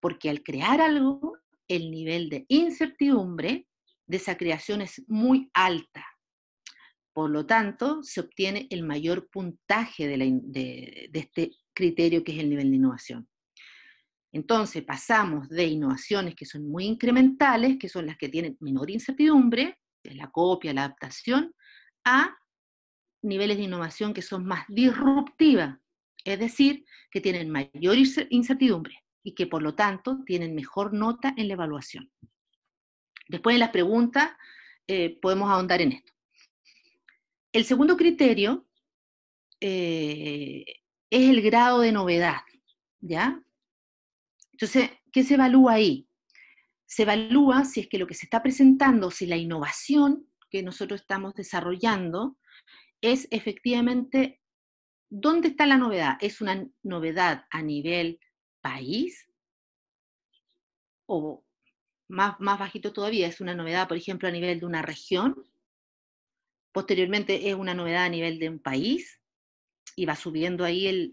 Porque al crear algo, el nivel de incertidumbre de esa creación es muy alta. Por lo tanto, se obtiene el mayor puntaje de, este criterio que es el nivel de innovación. Entonces, pasamos de innovaciones que son muy incrementales, que son las que tienen menor incertidumbre, es la copia, la adaptación, a niveles de innovación que son más disruptivas, es decir, que tienen mayor incertidumbre y que por lo tanto tienen mejor nota en la evaluación. Después de las preguntas eh, podemos ahondar en esto. El segundo criterio eh, es el grado de novedad, ¿ya? Entonces, ¿qué se evalúa ahí? Se evalúa si es que lo que se está presentando, si la innovación que nosotros estamos desarrollando es efectivamente, ¿dónde está la novedad? ¿Es una novedad a nivel país o más, más bajito todavía, es una novedad, por ejemplo, a nivel de una región, posteriormente es una novedad a nivel de un país y va subiendo ahí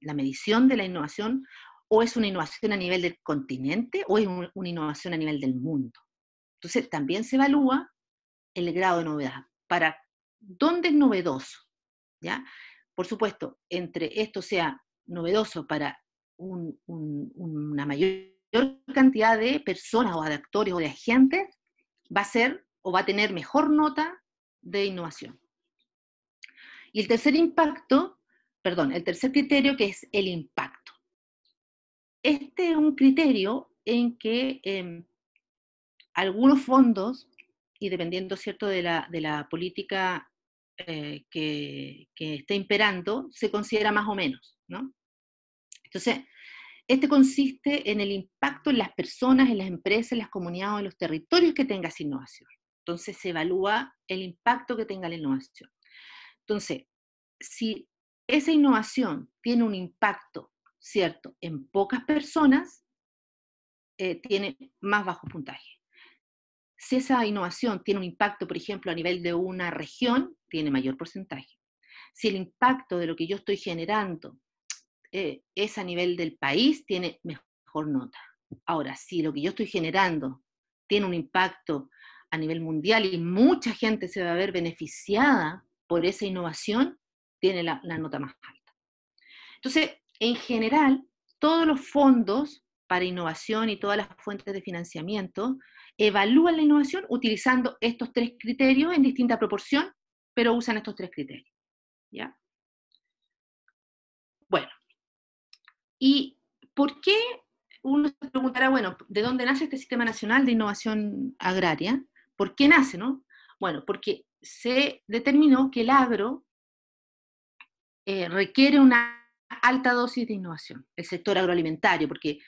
la medición de la innovación, o es una innovación a nivel del continente o es una innovación a nivel del mundo. Entonces también se evalúa el grado de novedad. ¿Para dónde es novedoso? ¿Ya? Por supuesto, entre esto sea novedoso para una mayor cantidad de personas o de actores o de agentes, va a ser o va a tener mejor nota de innovación. Y el tercer impacto, perdón, el tercer criterio que es el impacto. Este es un criterio en que em, algunos fondos, y dependiendo cierto, de, la, política eh, que, esté imperando, se considera más o menos. ¿no? Entonces, este consiste en el impacto en las personas, en las empresas, en las comunidades, en los territorios que tenga esa innovación. Entonces, se evalúa el impacto que tenga la innovación. Entonces, si esa innovación tiene un impacto, ¿cierto?, en pocas personas, eh, tiene más bajo puntaje. Si esa innovación tiene un impacto, por ejemplo, a nivel de una región, tiene mayor porcentaje. Si el impacto de lo que yo estoy generando eh, es a nivel del país, tiene mejor nota. Ahora, si lo que yo estoy generando tiene un impacto a nivel mundial y mucha gente se va a ver beneficiada por esa innovación, tiene la, la nota más alta. Entonces, en general, todos los fondos para innovación y todas las fuentes de financiamiento evalúan la innovación utilizando estos tres criterios en distinta proporción, pero usan estos tres criterios. ¿ya? ¿Y por qué uno se preguntará, bueno, ¿de dónde nace este Sistema Nacional de Innovación Agraria? ¿Por qué nace, no? Bueno, porque se determinó que el agro eh, requiere una alta dosis de innovación, el sector agroalimentario, porque,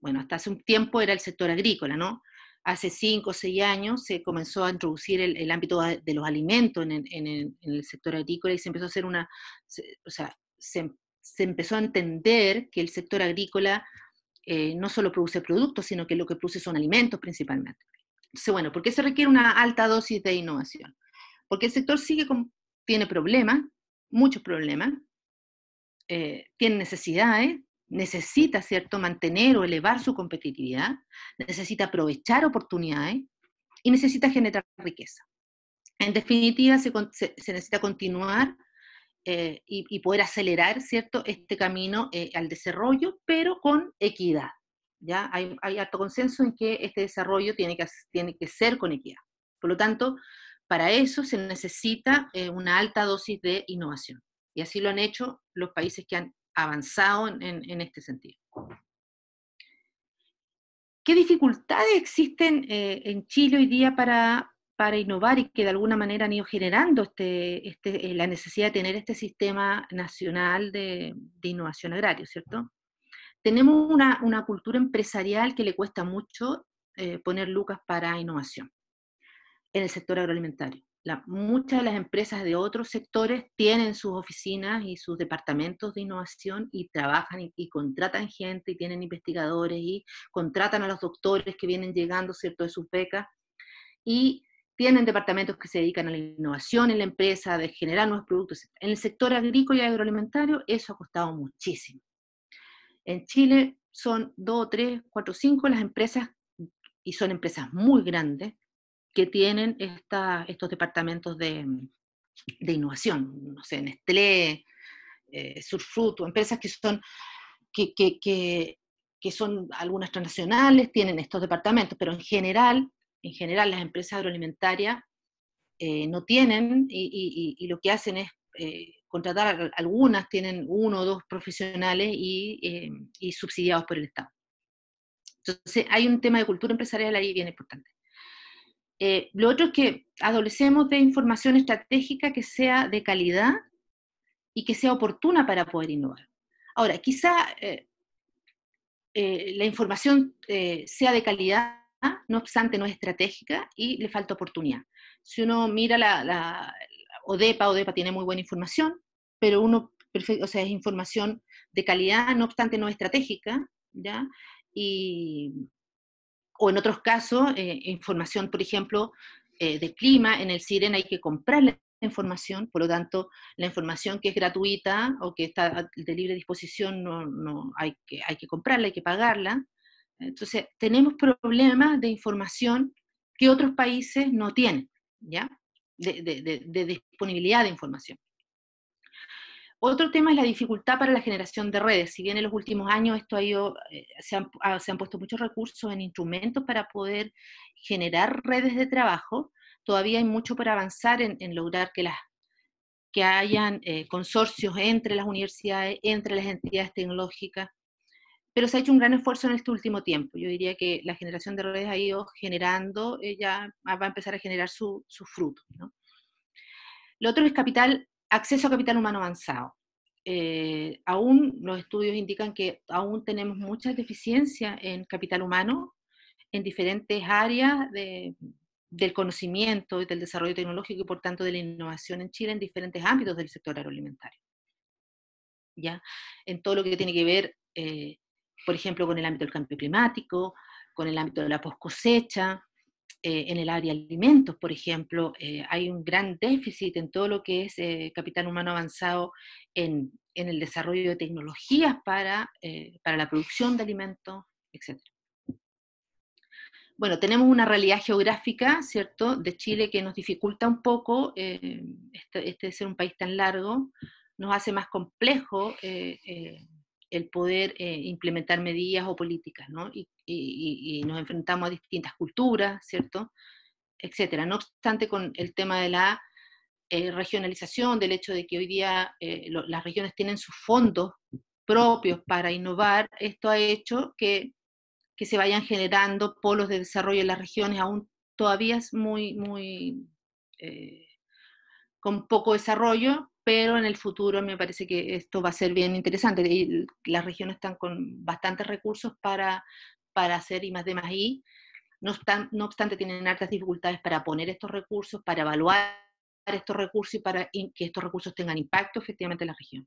bueno, hasta hace un tiempo era el sector agrícola, ¿no? Hace cinco o seis años se comenzó a introducir el, ámbito de los alimentos en el, sector agrícola y se empezó a hacer una, o sea, se se empezó a entender que el sector agrícola eh, no solo produce productos, sino que lo que produce son alimentos principalmente. Entonces, bueno, ¿por qué se requiere una alta dosis de innovación? Porque el sector sigue con, tiene problemas, muchos problemas, eh, tiene necesidades, necesita, ¿cierto?, mantener o elevar su competitividad, necesita aprovechar oportunidades y necesita generar riqueza. En definitiva, se, necesita continuar eh, y, poder acelerar, ¿cierto?, este camino eh, al desarrollo, pero con equidad. ¿ya? Hay, alto consenso en que este desarrollo tiene que, tiene que ser con equidad. Por lo tanto, para eso se necesita eh, una alta dosis de innovación. Y así lo han hecho los países que han avanzado en, este sentido. ¿Qué dificultades existen en Chile hoy día para, para innovar y que de alguna manera han ido generando este, este eh, la necesidad de tener este sistema nacional de, innovación agraria, ¿cierto? Tenemos una, una, cultura empresarial que le cuesta mucho eh, poner lucas para innovación en el sector agroalimentario. muchas de las empresas de otros sectores tienen sus oficinas y sus departamentos de innovación y trabajan y, y, contratan gente y tienen investigadores y contratan a los doctores que vienen llegando, ¿cierto?, de sus becas. Y tienen departamentos que se dedican a la innovación en la empresa, de generar nuevos productos. En el sector agrícola y agroalimentario eso ha costado muchísimo. En Chile son dos, tres, cuatro, cinco las empresas, y son empresas muy grandes, que tienen estos departamentos de, innovación. No sé, Nestlé, eh, Surfruto, empresas que son, que, que, que son algunas transnacionales, tienen estos departamentos, pero en general en general las empresas agroalimentarias eh, no tienen y, lo que hacen es eh, contratar, algunas tienen uno o dos profesionales eh, y, subsidiados por el Estado. Entonces hay un tema de cultura empresarial ahí bien importante. Eh, lo otro es que adolecemos de información estratégica que sea de calidad y que sea oportuna para poder innovar. Ahora, quizá la información sea de calidad, no obstante no es estratégica y le falta oportunidad. Si uno mira la, ODEPA, ODEPA tiene muy buena información, pero uno, o sea, es información de calidad, no obstante no es estratégica, o en otros casos, eh, información, por ejemplo, eh, de clima, en el SIREN hay que comprar la información, por lo tanto, la información que es gratuita o que está de libre disposición no, hay, que, hay que comprarla, hay que pagarla, entonces, tenemos problemas de información que otros países no tienen, ¿ya? De, disponibilidad de información. Otro tema es la dificultad para la generación de redes. Si bien en los últimos años esto ha ido, eh, ah, se, han, puesto muchos recursos en instrumentos para poder generar redes de trabajo, todavía hay mucho por avanzar en, lograr que hayan eh, consorcios entre las universidades, entre las entidades tecnológicas, pero se ha hecho un gran esfuerzo en este último tiempo. Yo diría que la generación de redes ha ido generando, ella va a empezar a generar su, su fruto. ¿no? Lo otro es capital, acceso a capital humano avanzado. Eh, aún los estudios indican que aún tenemos muchas deficiencias en capital humano en diferentes áreas de, del conocimiento y del desarrollo tecnológico y por tanto de la innovación en Chile en diferentes ámbitos del sector agroalimentario. ¿Ya? En todo lo que tiene que ver eh, por ejemplo, con el ámbito del cambio climático, con el ámbito de la poscosecha, eh, en el área de alimentos, por ejemplo, eh, hay un gran déficit en todo lo que es eh, capital humano avanzado en, el desarrollo de tecnologías para, eh, para la producción de alimentos, etc. Bueno, tenemos una realidad geográfica, ¿cierto?, de Chile que nos dificulta un poco este, este, ser un país tan largo, nos hace más complejo el poder eh, implementar medidas o políticas, ¿no? Y, nos enfrentamos a distintas culturas, ¿cierto? Etcétera. No obstante, con el tema de la eh, regionalización, del hecho de que hoy día eh, las regiones tienen sus fondos propios para innovar, esto ha hecho que, se vayan generando polos de desarrollo en las regiones, aún todavía es muy, muy, con poco desarrollo, pero en el futuro me parece que esto va a ser bien interesante. las regiones están con bastantes recursos para, para hacer I más D más I. No, están, no obstante, tienen hartas dificultades para poner estos recursos, para evaluar estos recursos y para que estos recursos tengan impacto efectivamente en la región.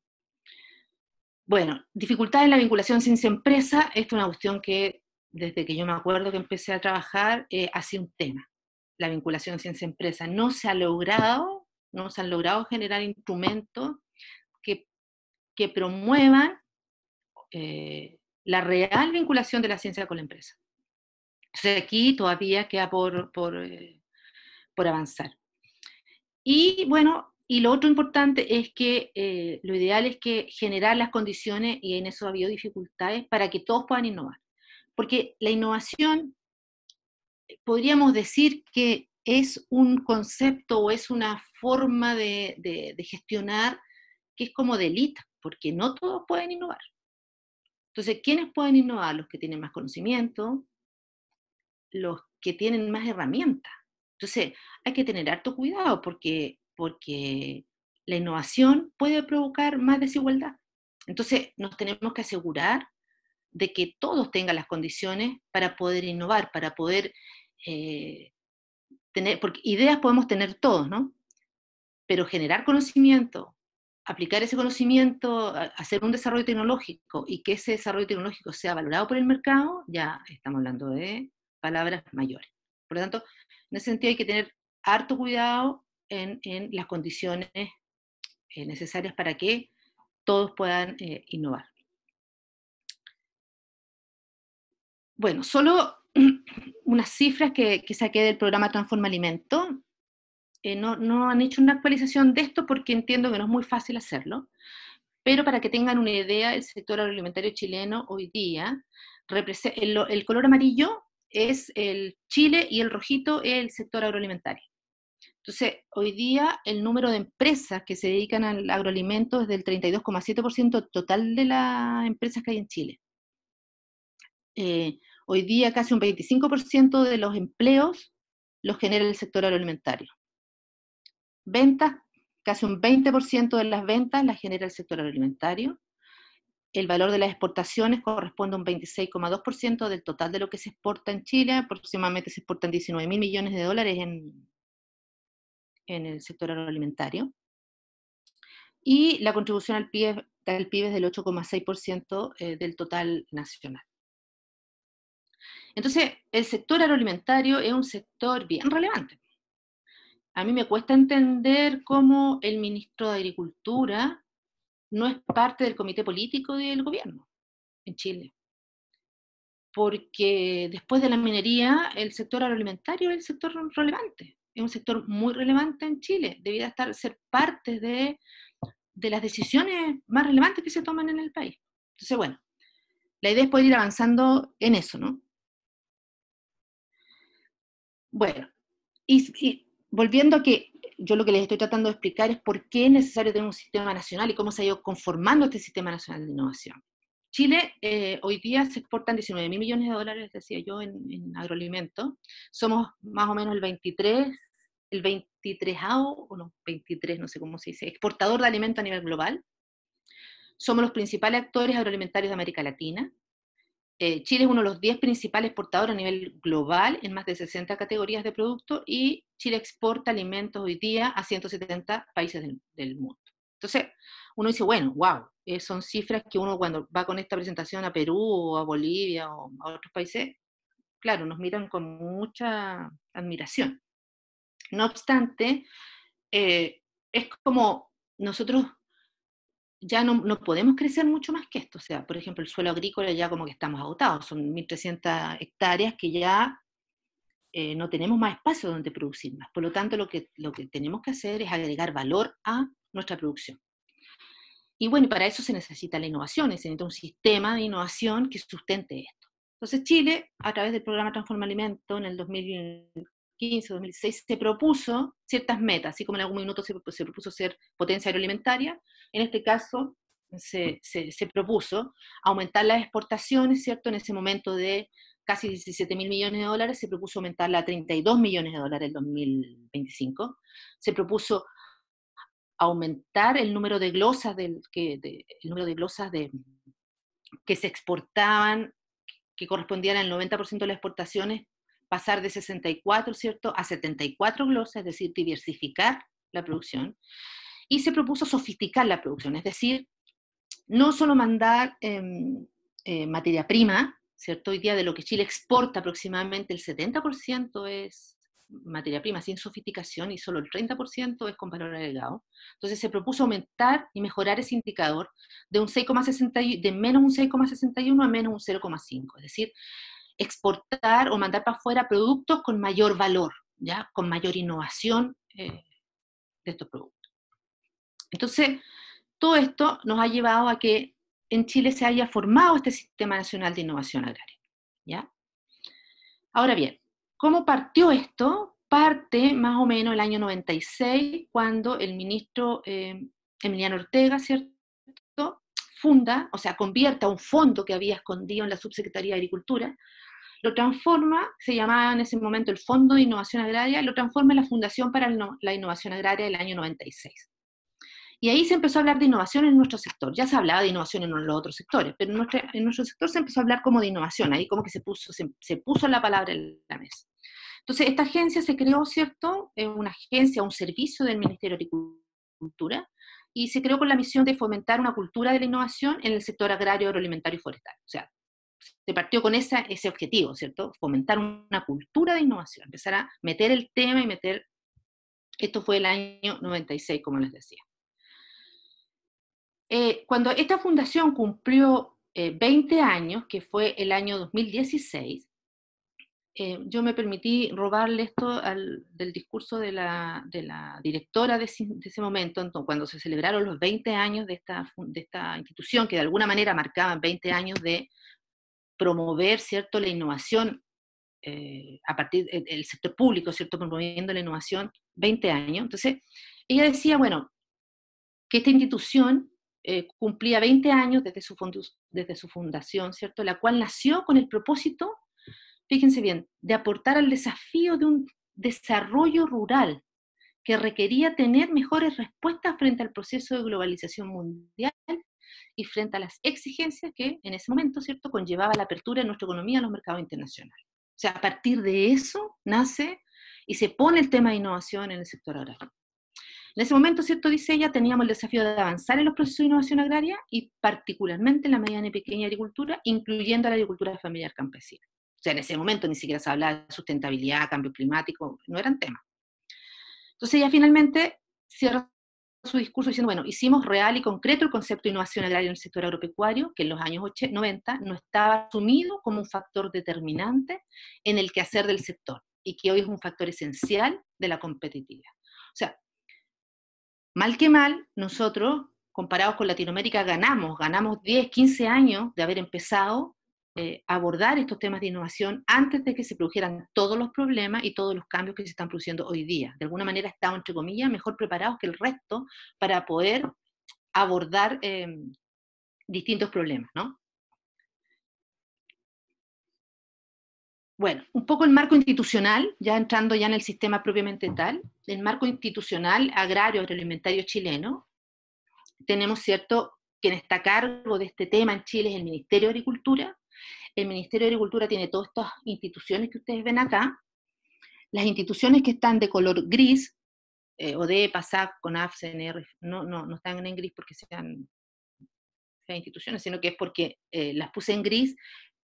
Bueno, dificultades en la vinculación ciencia-empresa, esto es una cuestión que desde que yo me acuerdo que empecé a trabajar eh, ha sido un tema, la vinculación ciencia-empresa. No se ha logrado no se han logrado generar instrumentos que, que promuevan eh, la real vinculación de la ciencia con la empresa. sea, aquí todavía queda por, por, eh, por avanzar. Y bueno, y lo otro importante es que eh, lo ideal es que generar las condiciones, y en eso ha habido dificultades, para que todos puedan innovar. Porque la innovación, podríamos decir que es un concepto o es una forma de, gestionar que es como de porque no todos pueden innovar. Entonces, ¿quiénes pueden innovar? Los que tienen más conocimiento, los que tienen más herramientas. Entonces, hay que tener harto cuidado porque, porque la innovación puede provocar más desigualdad. Entonces, nos tenemos que asegurar de que todos tengan las condiciones para poder innovar, para poder eh, porque ideas podemos tener todos, ¿no? Pero generar conocimiento, aplicar ese conocimiento, hacer un desarrollo tecnológico y que ese desarrollo tecnológico sea valorado por el mercado, ya estamos hablando de palabras mayores. Por lo tanto, en ese sentido hay que tener harto cuidado en, las condiciones eh, necesarias para que todos puedan eh, innovar. Bueno, solo unas cifras que, saqué del programa Transforma Alimento. Eh, no, no, han hecho una actualización de esto porque entiendo que no es muy fácil hacerlo, pero para que tengan una idea, el sector agroalimentario chileno hoy día, el, el color amarillo es el Chile y el rojito es el sector agroalimentario. Entonces, hoy día el número de empresas que se dedican al agroalimento es del 32,7% total de las empresas que hay en Chile. Eh, Hoy día casi un 25% de los empleos los genera el sector agroalimentario. Ventas, casi un 20% de las ventas las genera el sector agroalimentario. El valor de las exportaciones corresponde a un 26,2% del total de lo que se exporta en Chile. Aproximadamente se exportan 19 mil millones de dólares en, el sector agroalimentario. Y la contribución al PIB es del 8,6% eh, del total nacional. Entonces, el sector agroalimentario es un sector bien relevante. A mí me cuesta entender cómo el ministro de Agricultura no es parte del comité político del gobierno en Chile. Porque después de la minería, el sector agroalimentario es el sector relevante. Es un sector muy relevante en Chile. debido estar, ser parte de las decisiones más relevantes que se toman en el país. Entonces, bueno, la idea es poder ir avanzando en eso, ¿no? Bueno, y, volviendo a que yo lo que les estoy tratando de explicar es por qué es necesario tener un sistema nacional y cómo se ha ido conformando este sistema nacional de innovación. Chile, eh, hoy día se exportan 19 mil millones de dólares, decía yo, en, en agroalimentos. Somos más o menos el 23, el 23 o no, 23, no sé cómo se dice, exportador de alimentos a nivel global. Somos los principales actores agroalimentarios de América Latina. Eh, Chile es uno de los 10 principales exportadores a nivel global en más de 60 categorías de productos y Chile exporta alimentos hoy día a 170 países del, mundo. Entonces, uno dice, bueno, wow, eh, son cifras que uno cuando va con esta presentación a Perú o a Bolivia o a otros países, claro, nos miran con mucha admiración. No obstante, eh, es como nosotros ya no, podemos crecer mucho más que esto. O sea, por ejemplo, el suelo agrícola ya como que estamos agotados, son 1.300 hectáreas que ya eh, no tenemos más espacio donde producir más. Por lo tanto, lo que, lo que tenemos que hacer es agregar valor a nuestra producción. Y bueno, para eso se necesita la innovación, se necesita un sistema de innovación que sustente esto. Entonces Chile, a través del programa Transforma Alimento en el 2000, 2015, 2006, se propuso ciertas metas, así como en algún minuto se, propuso ser potencia agroalimentaria, en este caso mm. se, propuso aumentar las exportaciones, ¿cierto? En ese momento de casi 17 mil millones de dólares, se propuso aumentarla a 32 millones de dólares en 2025, se propuso aumentar el número de glosas, del, que, el número de glosas de, que se exportaban, que correspondían al 90% de las exportaciones pasar de 64 ¿cierto? a 74 glosas, es decir, diversificar la producción. Y se propuso sofisticar la producción, es decir, no solo mandar em, eh, materia prima, ¿cierto? Hoy día de lo que Chile exporta aproximadamente el 70% es materia prima sin sofisticación y solo el 30% es con valor agregado. Entonces se propuso aumentar y mejorar ese indicador de, un 6, 60, de menos un 6,61 a menos un 0,5. Es decir, exportar o mandar para afuera productos con mayor valor, ¿ya? con mayor innovación eh, de estos productos. Entonces, todo esto nos ha llevado a que en Chile se haya formado este Sistema Nacional de Innovación Agraria. ¿ya? Ahora bien, ¿cómo partió esto? Parte más o menos el año 96, cuando el ministro eh, Emiliano Ortega, ¿cierto? funda, o sea, a un fondo que había escondido en la Subsecretaría de Agricultura, lo transforma, se llamaba en ese momento el Fondo de Innovación Agraria, lo transforma en la Fundación para la Innovación Agraria del año 96. Y ahí se empezó a hablar de innovación en nuestro sector. Ya se hablaba de innovación en los otros sectores, pero en nuestro, en nuestro sector se empezó a hablar como de innovación, ahí como que se puso, se, puso la palabra en la mesa. Entonces, esta agencia se creó, ¿cierto? es Una agencia, un servicio del Ministerio de Agricultura, y se creó con la misión de fomentar una cultura de la innovación en el sector agrario, agroalimentario y forestal. O sea, se partió con esa, ese objetivo, ¿cierto? Fomentar una cultura de innovación, empezar a meter el tema y meter... Esto fue el año 96, como les decía. Eh, cuando esta fundación cumplió 20 eh, años, que fue el año 2016, eh, yo me permití robarle esto del discurso de la, directora de ese, momento, cuando se celebraron los 20 años de esta, de esta institución, que de alguna manera marcaban 20 años de promover, ¿cierto?, la innovación eh, a partir del eh, sector público, ¿cierto?, promoviendo la innovación 20 años. Entonces, ella decía, bueno, que esta institución eh, cumplía 20 años desde su, desde su fundación, ¿cierto?, la cual nació con el propósito, fíjense bien, de aportar al desafío de un desarrollo rural que requería tener mejores respuestas frente al proceso de globalización mundial y frente a las exigencias que en ese momento, ¿cierto?, conllevaba la apertura de nuestra economía a los mercados internacionales. O sea, a partir de eso nace y se pone el tema de innovación en el sector agrario. En ese momento, ¿cierto? Dice ella, teníamos el desafío de avanzar en los procesos de innovación agraria y particularmente en la mediana y pequeña agricultura, incluyendo la agricultura familiar campesina. O sea, en ese momento ni siquiera se hablaba de sustentabilidad, cambio climático, no eran temas. Entonces ella finalmente cierra su discurso diciendo, bueno, hicimos real y concreto el concepto de innovación agraria en el sector agropecuario, que en los años 80, 90 no estaba asumido como un factor determinante en el quehacer del sector y que hoy es un factor esencial de la competitividad. O sea, mal que mal, nosotros, comparados con Latinoamérica, ganamos, ganamos 10, 15 años de haber empezado eh, abordar estos temas de innovación antes de que se produjeran todos los problemas y todos los cambios que se están produciendo hoy día. De alguna manera estamos, entre comillas, mejor preparados que el resto para poder abordar em, distintos problemas, ¿no? Bueno, un poco el marco institucional, ya entrando ya en el sistema propiamente tal, el marco institucional agrario agroalimentario chileno, tenemos, ¿cierto?, quien está a cargo de este tema en Chile es el Ministerio de Agricultura, el Ministerio de Agricultura tiene todas estas instituciones que ustedes ven acá. Las instituciones que están de color gris, eh, ODE, PASAC, CONAF, CNR, no, no, no están en gris porque sean instituciones, sino que es porque eh, las puse en gris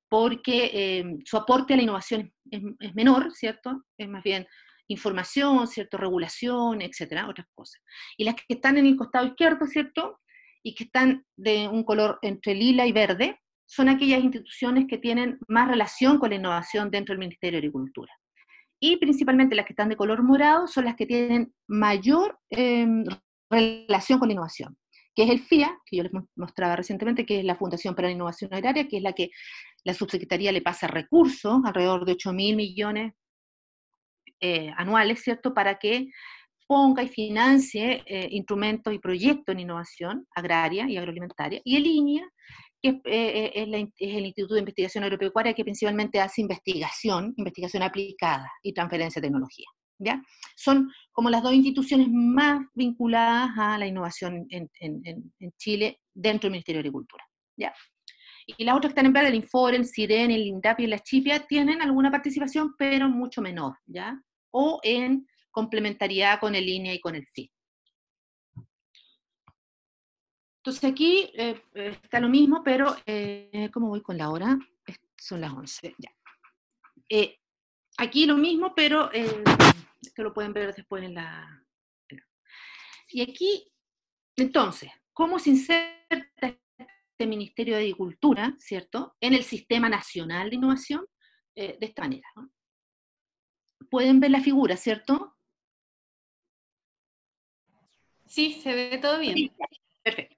porque em, su aporte a la innovación es, es, menor, ¿cierto? Es más bien información, ¿cierto? Regulación, etcétera, otras cosas. Y las que están en el costado izquierdo, ¿cierto? Y que están de un color entre lila y verde, son aquellas instituciones que tienen más relación con la innovación dentro del Ministerio de Agricultura. Y principalmente las que están de color morado son las que tienen mayor em, relación con la innovación, que es el FIA, que yo les mostraba recientemente, que es la Fundación para la Innovación Agraria, que es la que la subsecretaría le pasa recursos, alrededor de 8.000 millones eh, anuales, ¿cierto?, para que ponga y financie eh, instrumentos y proyectos en innovación agraria y agroalimentaria. Y el INIA que eh, eh, es, el Instituto de Investigación Agropecuaria que principalmente hace investigación, investigación aplicada y transferencia de tecnología. ¿ya? Son como las dos instituciones más vinculadas a la innovación en, Chile dentro del Ministerio de Agricultura. ¿ya? Y las otras que están en verde, el INFOR, el CIREN, el INDAP y la CHIPIA, tienen alguna participación, pero mucho menor, ¿ya? O en complementariedad con el INEA y con el FIT. Entonces aquí eh, está lo mismo, pero eh, ¿cómo voy con la hora? Son las 11, ya. Eh, aquí lo mismo, pero que lo pueden ver después en la... Y aquí, entonces, ¿cómo se inserta este Ministerio de Agricultura, ¿cierto?, en el Sistema Nacional de Innovación, de esta manera. Pueden ver la figura, ¿cierto? Sí, se ve todo bien. perfecto.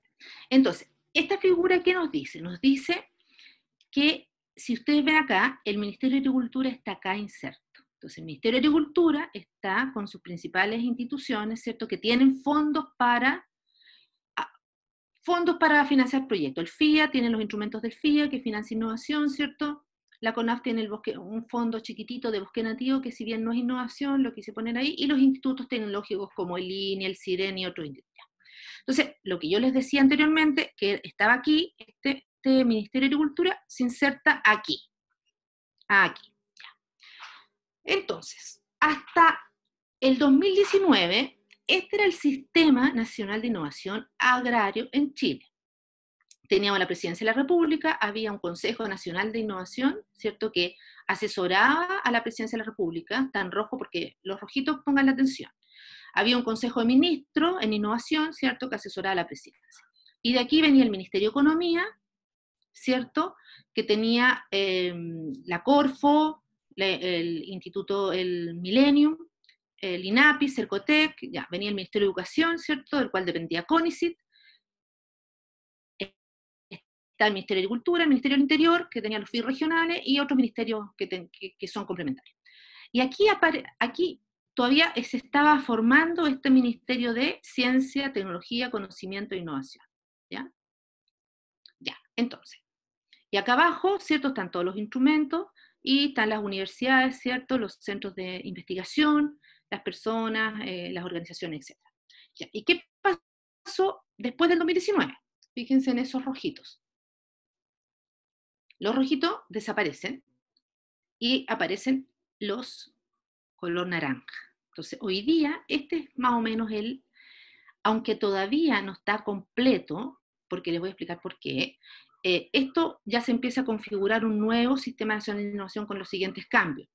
Entonces, esta figura, ¿qué nos dice? Nos dice que, si ustedes ven acá, el Ministerio de Agricultura está acá inserto. Entonces, el Ministerio de Agricultura está con sus principales instituciones, ¿cierto?, que tienen fondos para ah, fondos para financiar proyectos. El FIA tiene los instrumentos del FIA que financia innovación, ¿cierto? La CONAF tiene el bosque, un fondo chiquitito de bosque nativo que si bien no es innovación, lo quise poner ahí, y los institutos tecnológicos como el INE, el CIREN y otros institutos. Entonces, lo que yo les decía anteriormente, que estaba aquí, este, este Ministerio de Agricultura se inserta aquí. Aquí. Entonces, hasta el 2019, este era el Sistema Nacional de Innovación Agrario en Chile. Teníamos la presidencia de la República, había un Consejo Nacional de Innovación, ¿cierto? Que asesoraba a la presidencia de la República, tan rojo porque los rojitos pongan la atención. Había un Consejo de Ministros en Innovación, ¿cierto?, que asesoraba la presidencia. Y de aquí venía el Ministerio de Economía, ¿cierto?, que tenía em, la Corfo, el Instituto, el Millennium, el INAPI, Cercotec, ya, venía el Ministerio de Educación, ¿cierto?, del cual dependía CONICIT, está el Ministerio de Agricultura, el Ministerio del Interior, que tenía los FIR regionales, y otros ministerios que, son complementarios. Y aquí, apare, aquí todavía se estaba formando este Ministerio de Ciencia, Tecnología, Conocimiento e Innovación. ¿Ya? Ya, entonces. Y acá abajo, ¿cierto? Están todos los instrumentos y están las universidades, ¿cierto? Los centros de investigación, las personas, eh, las organizaciones, etc. ¿Y qué pasó después del 2019? Fíjense en esos rojitos. Los rojitos desaparecen y aparecen los color naranja. Entonces, hoy día este es más o menos el, aunque todavía no está completo, porque les voy a explicar por qué, eh, esto ya se empieza a configurar un nuevo sistema nacional de e innovación con los siguientes cambios.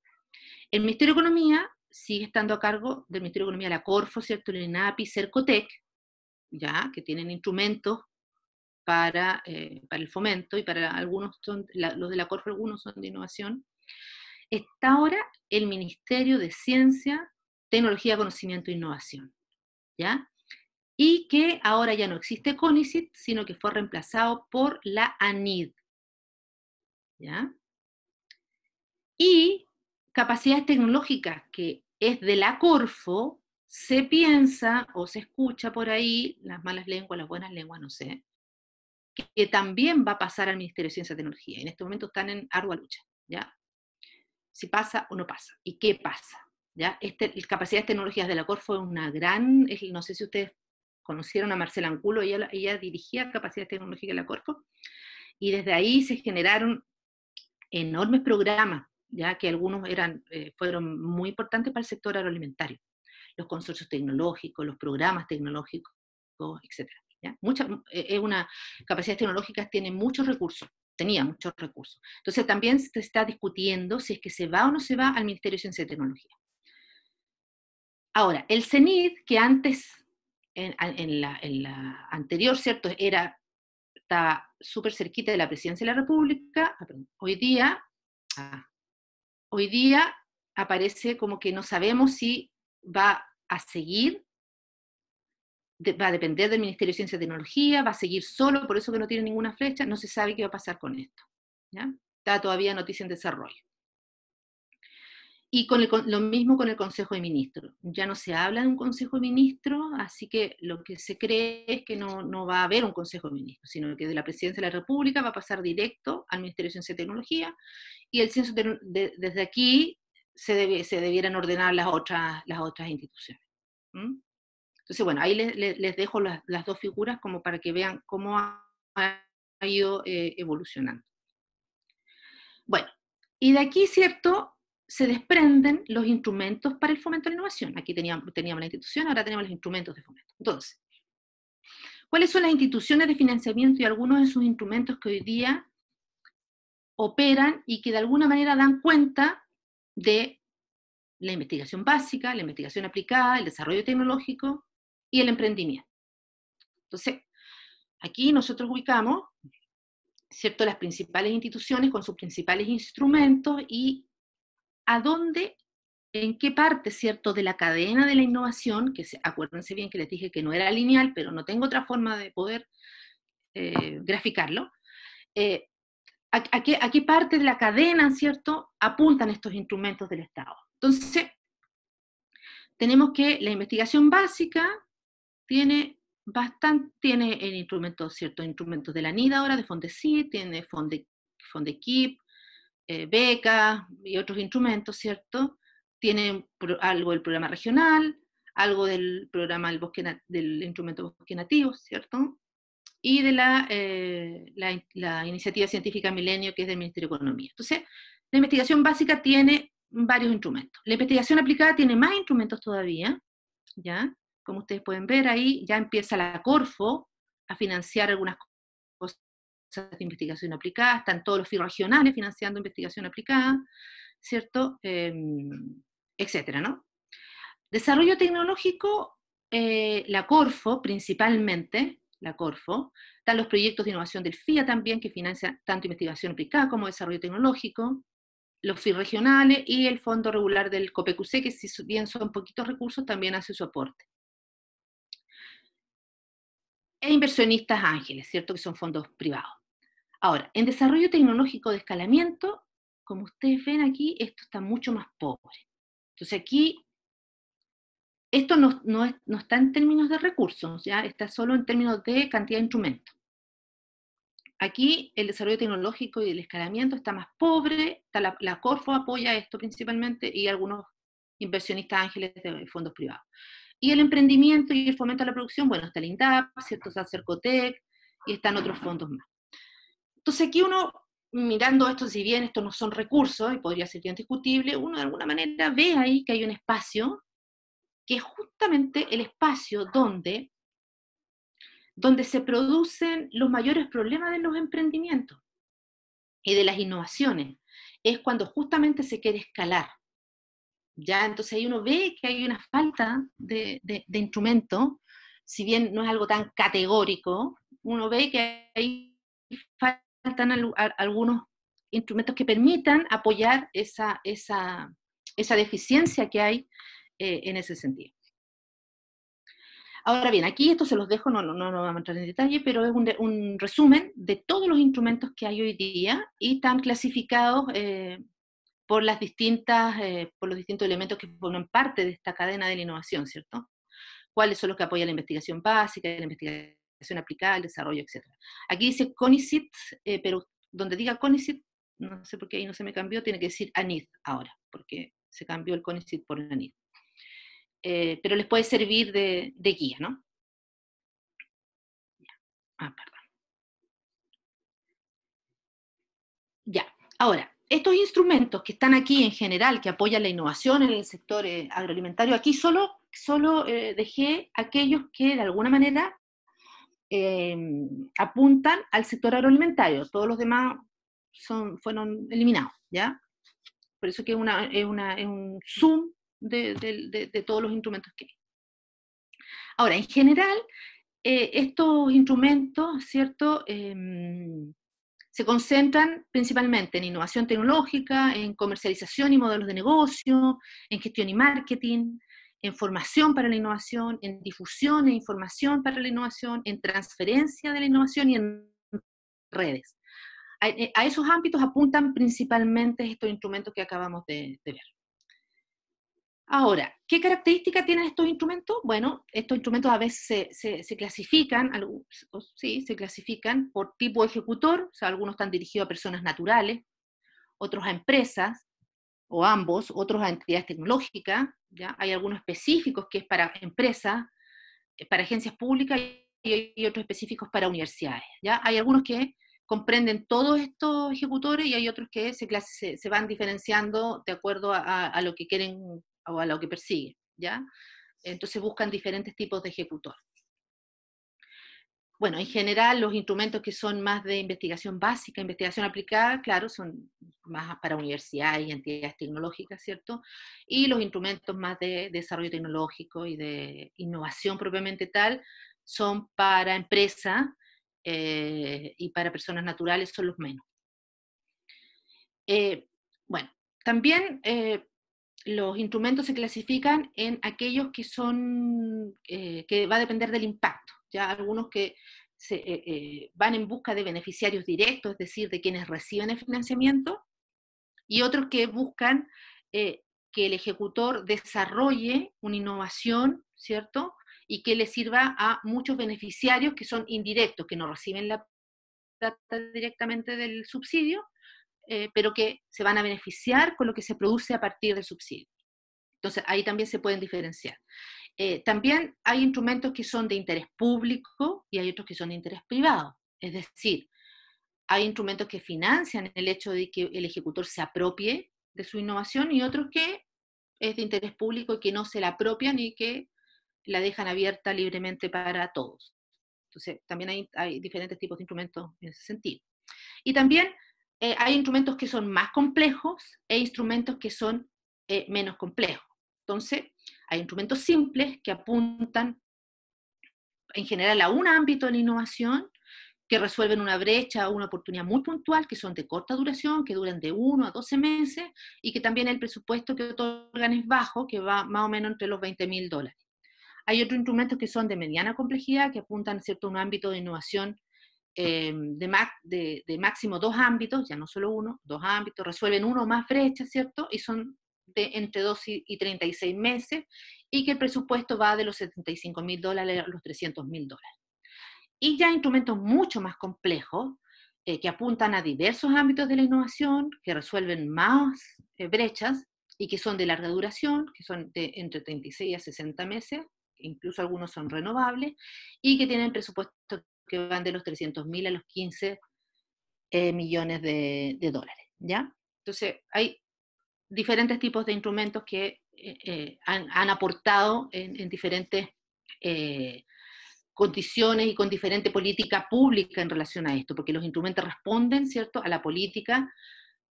El Ministerio de Economía sigue estando a cargo del Ministerio de Economía, la Corfo, ¿cierto? El INAPI, Cercotec, ya, que tienen instrumentos para, eh, el fomento y para algunos, los de la Corfo, algunos son de innovación. Está ahora el Ministerio de Ciencia, tecnología, conocimiento e innovación. ¿Ya? Y que ahora ya no existe CONICIT, sino que fue reemplazado por la ANID. ¿Ya? Y capacidades tecnológicas, que es de la Corfo, se piensa o se escucha por ahí, las malas lenguas, las buenas lenguas, no sé, que, también va a pasar al Ministerio de Ciencia y Tecnología. En este momento están en ardua lucha, ¿ya? Si pasa o no pasa, y qué pasa. ¿ya? Este, capacidades tecnológicas de la Corfo fue una gran, no sé si ustedes conocieron a Marcela Anculo, ella, ella dirigía capacidades tecnológicas de la Corfo, y desde ahí se generaron enormes programas, ya que algunos eran, eh, fueron muy importantes para el sector agroalimentario, los consorcios tecnológicos, los programas tecnológicos, etc. Eh, una, capacidades tecnológicas tienen muchos recursos, tenía muchos recursos. Entonces también se está discutiendo si es que se va o no se va al Ministerio de Ciencia y Tecnología. Ahora, el CENID, que antes, en, la, anterior, ¿cierto? Era, está súper cerquita de la presidencia de la República, ah, hoy día, ah, hoy día aparece como que no sabemos si va a seguir, va a depender del Ministerio de Ciencia y Tecnología, va a seguir solo, por eso que no tiene ninguna flecha, no se sabe qué va a pasar con esto. Está todavía noticia en desarrollo. Y con lo mismo con el Consejo de Ministros. Ya no se habla de un Consejo de Ministros, así que lo que se cree es que no, va a haber un Consejo de Ministros, sino que de la Presidencia de la República va a pasar directo al Ministerio de Ciencia y Tecnología y el censo desde aquí se, se debieran ordenar las otras, las otras instituciones. Entonces, bueno, ahí les, dejo las, dos figuras como para que vean cómo ha, ido eh, evolucionando. Bueno, y de aquí, ¿cierto? se desprenden los instrumentos para el fomento de la innovación. Aquí teníamos, la institución, ahora tenemos los instrumentos de fomento. Entonces, ¿cuáles son las instituciones de financiamiento y algunos de sus instrumentos que hoy día operan y que de alguna manera dan cuenta de la investigación básica, la investigación aplicada, el desarrollo tecnológico y el emprendimiento? Entonces, aquí nosotros ubicamos ¿cierto? las principales instituciones con sus principales instrumentos y a dónde, en qué parte, ¿cierto?, de la cadena de la innovación, que acuérdense bien que les dije que no era lineal, pero no tengo otra forma de poder eh, graficarlo, eh, a, qué, parte de la cadena, ¿cierto?, apuntan estos instrumentos del Estado. Entonces, tenemos que la investigación básica tiene bastante, tiene el instrumento, ciertos instrumentos de la NIDA ahora, de FondeSí, tiene Fonde, eh, becas y otros instrumentos, ¿cierto? Tiene algo del programa regional, algo del programa del, bosque, del instrumento bosque nativo, ¿cierto? Y de la, eh, la, la, iniciativa científica Milenio, que es del Ministerio de Economía. Entonces, la investigación básica tiene varios instrumentos. La investigación aplicada tiene más instrumentos todavía, ¿ya? Como ustedes pueden ver ahí, ya empieza la Corfo a financiar algunas de investigación aplicada, están todos los FIR regionales financiando investigación aplicada, ¿cierto? Em, etcétera, ¿no? Desarrollo tecnológico, eh, la Corfo principalmente, la Corfo, están los proyectos de innovación del FIA también, que financia tanto investigación aplicada como desarrollo tecnológico, los FIR regionales y el Fondo Regular del COPEQC, que si bien son poquitos recursos, también hace su aporte e inversionistas ángeles, ¿cierto? Que son fondos privados. Ahora, en desarrollo tecnológico de escalamiento, como ustedes ven aquí, esto está mucho más pobre. Entonces aquí, esto no, está en términos de recursos, ya está solo en términos de cantidad de instrumentos. Aquí el desarrollo tecnológico y el escalamiento está más pobre, la, Corfo apoya esto principalmente y algunos inversionistas ángeles de fondos privados. Y el emprendimiento y el fomento a la producción, bueno, está el INDAP, ¿cierto? está Cercotec y están otros fondos más. Entonces aquí uno, mirando esto, si bien estos no son recursos, y podría ser bien discutible, uno de alguna manera ve ahí que hay un espacio, que es justamente el espacio donde, donde se producen los mayores problemas de los emprendimientos y de las innovaciones. Es cuando justamente se quiere escalar. ¿ya? Entonces ahí uno ve que hay una falta de, de, de instrumento, si bien no es algo tan categórico, uno ve que hay falta están algunos instrumentos que permitan apoyar esa, deficiencia que hay eh, en ese sentido. Ahora bien, aquí esto se los dejo, no, no, no vamos a entrar en detalle, pero es un, un, resumen de todos los instrumentos que hay hoy día y están clasificados eh, por, las distintas, eh, por los distintos elementos que forman parte de esta cadena de la innovación, ¿cierto? ¿Cuáles son los que apoyan la investigación básica, y la investigación aplicada, el desarrollo, etc. Aquí dice CONICIT, eh, pero donde diga CONICIT, no sé por qué ahí no se me cambió, tiene que decir ANID ahora, porque se cambió el CONICIT por ANID. Eh, pero les puede servir de, guía, ¿no? Ah, perdón. Ya, ahora, estos instrumentos que están aquí en general, que apoyan la innovación en el sector eh, agroalimentario, aquí solo, solo dejé aquellos que de alguna manera Em, apuntan al sector agroalimentario, todos los demás son, fueron eliminados, ¿ya? Por eso que es, es, un zoom de, todos los instrumentos que hay. Ahora, en general, eh, estos instrumentos, ¿cierto? Em, se concentran principalmente en innovación tecnológica, en comercialización y modelos de negocio, en gestión y marketing, en formación para la innovación, en difusión e información para la innovación, en transferencia de la innovación y en redes. A, eh, esos ámbitos apuntan principalmente estos instrumentos que acabamos de, ver. Ahora, ¿qué características tienen estos instrumentos? Bueno, estos instrumentos a veces se, clasifican, sí, se clasifican por tipo ejecutor, sea, algunos están dirigidos a personas naturales, otros a empresas, o ambos, otros a entidades tecnológicas, ¿ya? hay algunos específicos que es para empresas, eh, para agencias públicas y, otros específicos para universidades. ¿ya? Hay algunos que comprenden todos estos ejecutores y hay otros que se, se van diferenciando de acuerdo a, lo que quieren o a lo que persiguen. ¿ya? Entonces buscan diferentes tipos de ejecutores bueno, en general los instrumentos que son más de investigación básica, investigación aplicada, claro, son más para universidades y entidades tecnológicas, ¿cierto? Y los instrumentos más de desarrollo tecnológico y de innovación propiamente tal son para empresas eh, y para personas naturales, son los menos. Eh, bueno, también eh, los instrumentos se clasifican en aquellos que son, que va a depender del impacto ya algunos que eh, eh, van en busca de beneficiarios directos, es decir, de quienes reciben el financiamiento, y otros que buscan eh, que el ejecutor desarrolle una innovación, ¿cierto? Y que le sirva a muchos beneficiarios que son indirectos, que no reciben la plata directamente del subsidio, pero que se van a beneficiar con lo que se produce a partir del subsidio. Entonces, ahí también se pueden diferenciar. Eh, también hay instrumentos que son de interés público y hay otros que son de interés privado. Es decir, hay instrumentos que financian el hecho de que el ejecutor se apropie de su innovación y otros que es de interés público y que no se la apropian y que la dejan abierta libremente para todos. Entonces, también hay, diferentes tipos de instrumentos en ese sentido. Y también eh, hay instrumentos que son más complejos e instrumentos que son eh, menos complejos. Entonces, hay instrumentos simples que apuntan en general a un ámbito de innovación, que resuelven una brecha o una oportunidad muy puntual, que son de corta duración, que duran de 1 a 12 meses y que también el presupuesto que otorgan es bajo, que va más o menos entre los 20 mil dólares. Hay otros instrumentos que son de mediana complejidad, que apuntan ¿cierto? a un ámbito de innovación em, de, de, máximo dos ámbitos, ya no solo uno, dos ámbitos, resuelven uno o más brechas, ¿cierto? Y son entre 2 y 36 meses y que el presupuesto va de los 75 mil dólares a los 300 mil dólares. Y ya instrumentos mucho más complejos eh, que apuntan a diversos ámbitos de la innovación, que resuelven más eh, brechas y que son de larga duración, que son de entre 36 a 60 meses, incluso algunos son renovables, y que tienen presupuestos que van de los 300 mil a los 15 eh, millones de, de, dólares. ¿ya? Entonces, hay diferentes tipos de instrumentos que eh, eh, han, aportado en, diferentes eh, condiciones y con diferente política pública en relación a esto, porque los instrumentos responden, ¿cierto?, a la política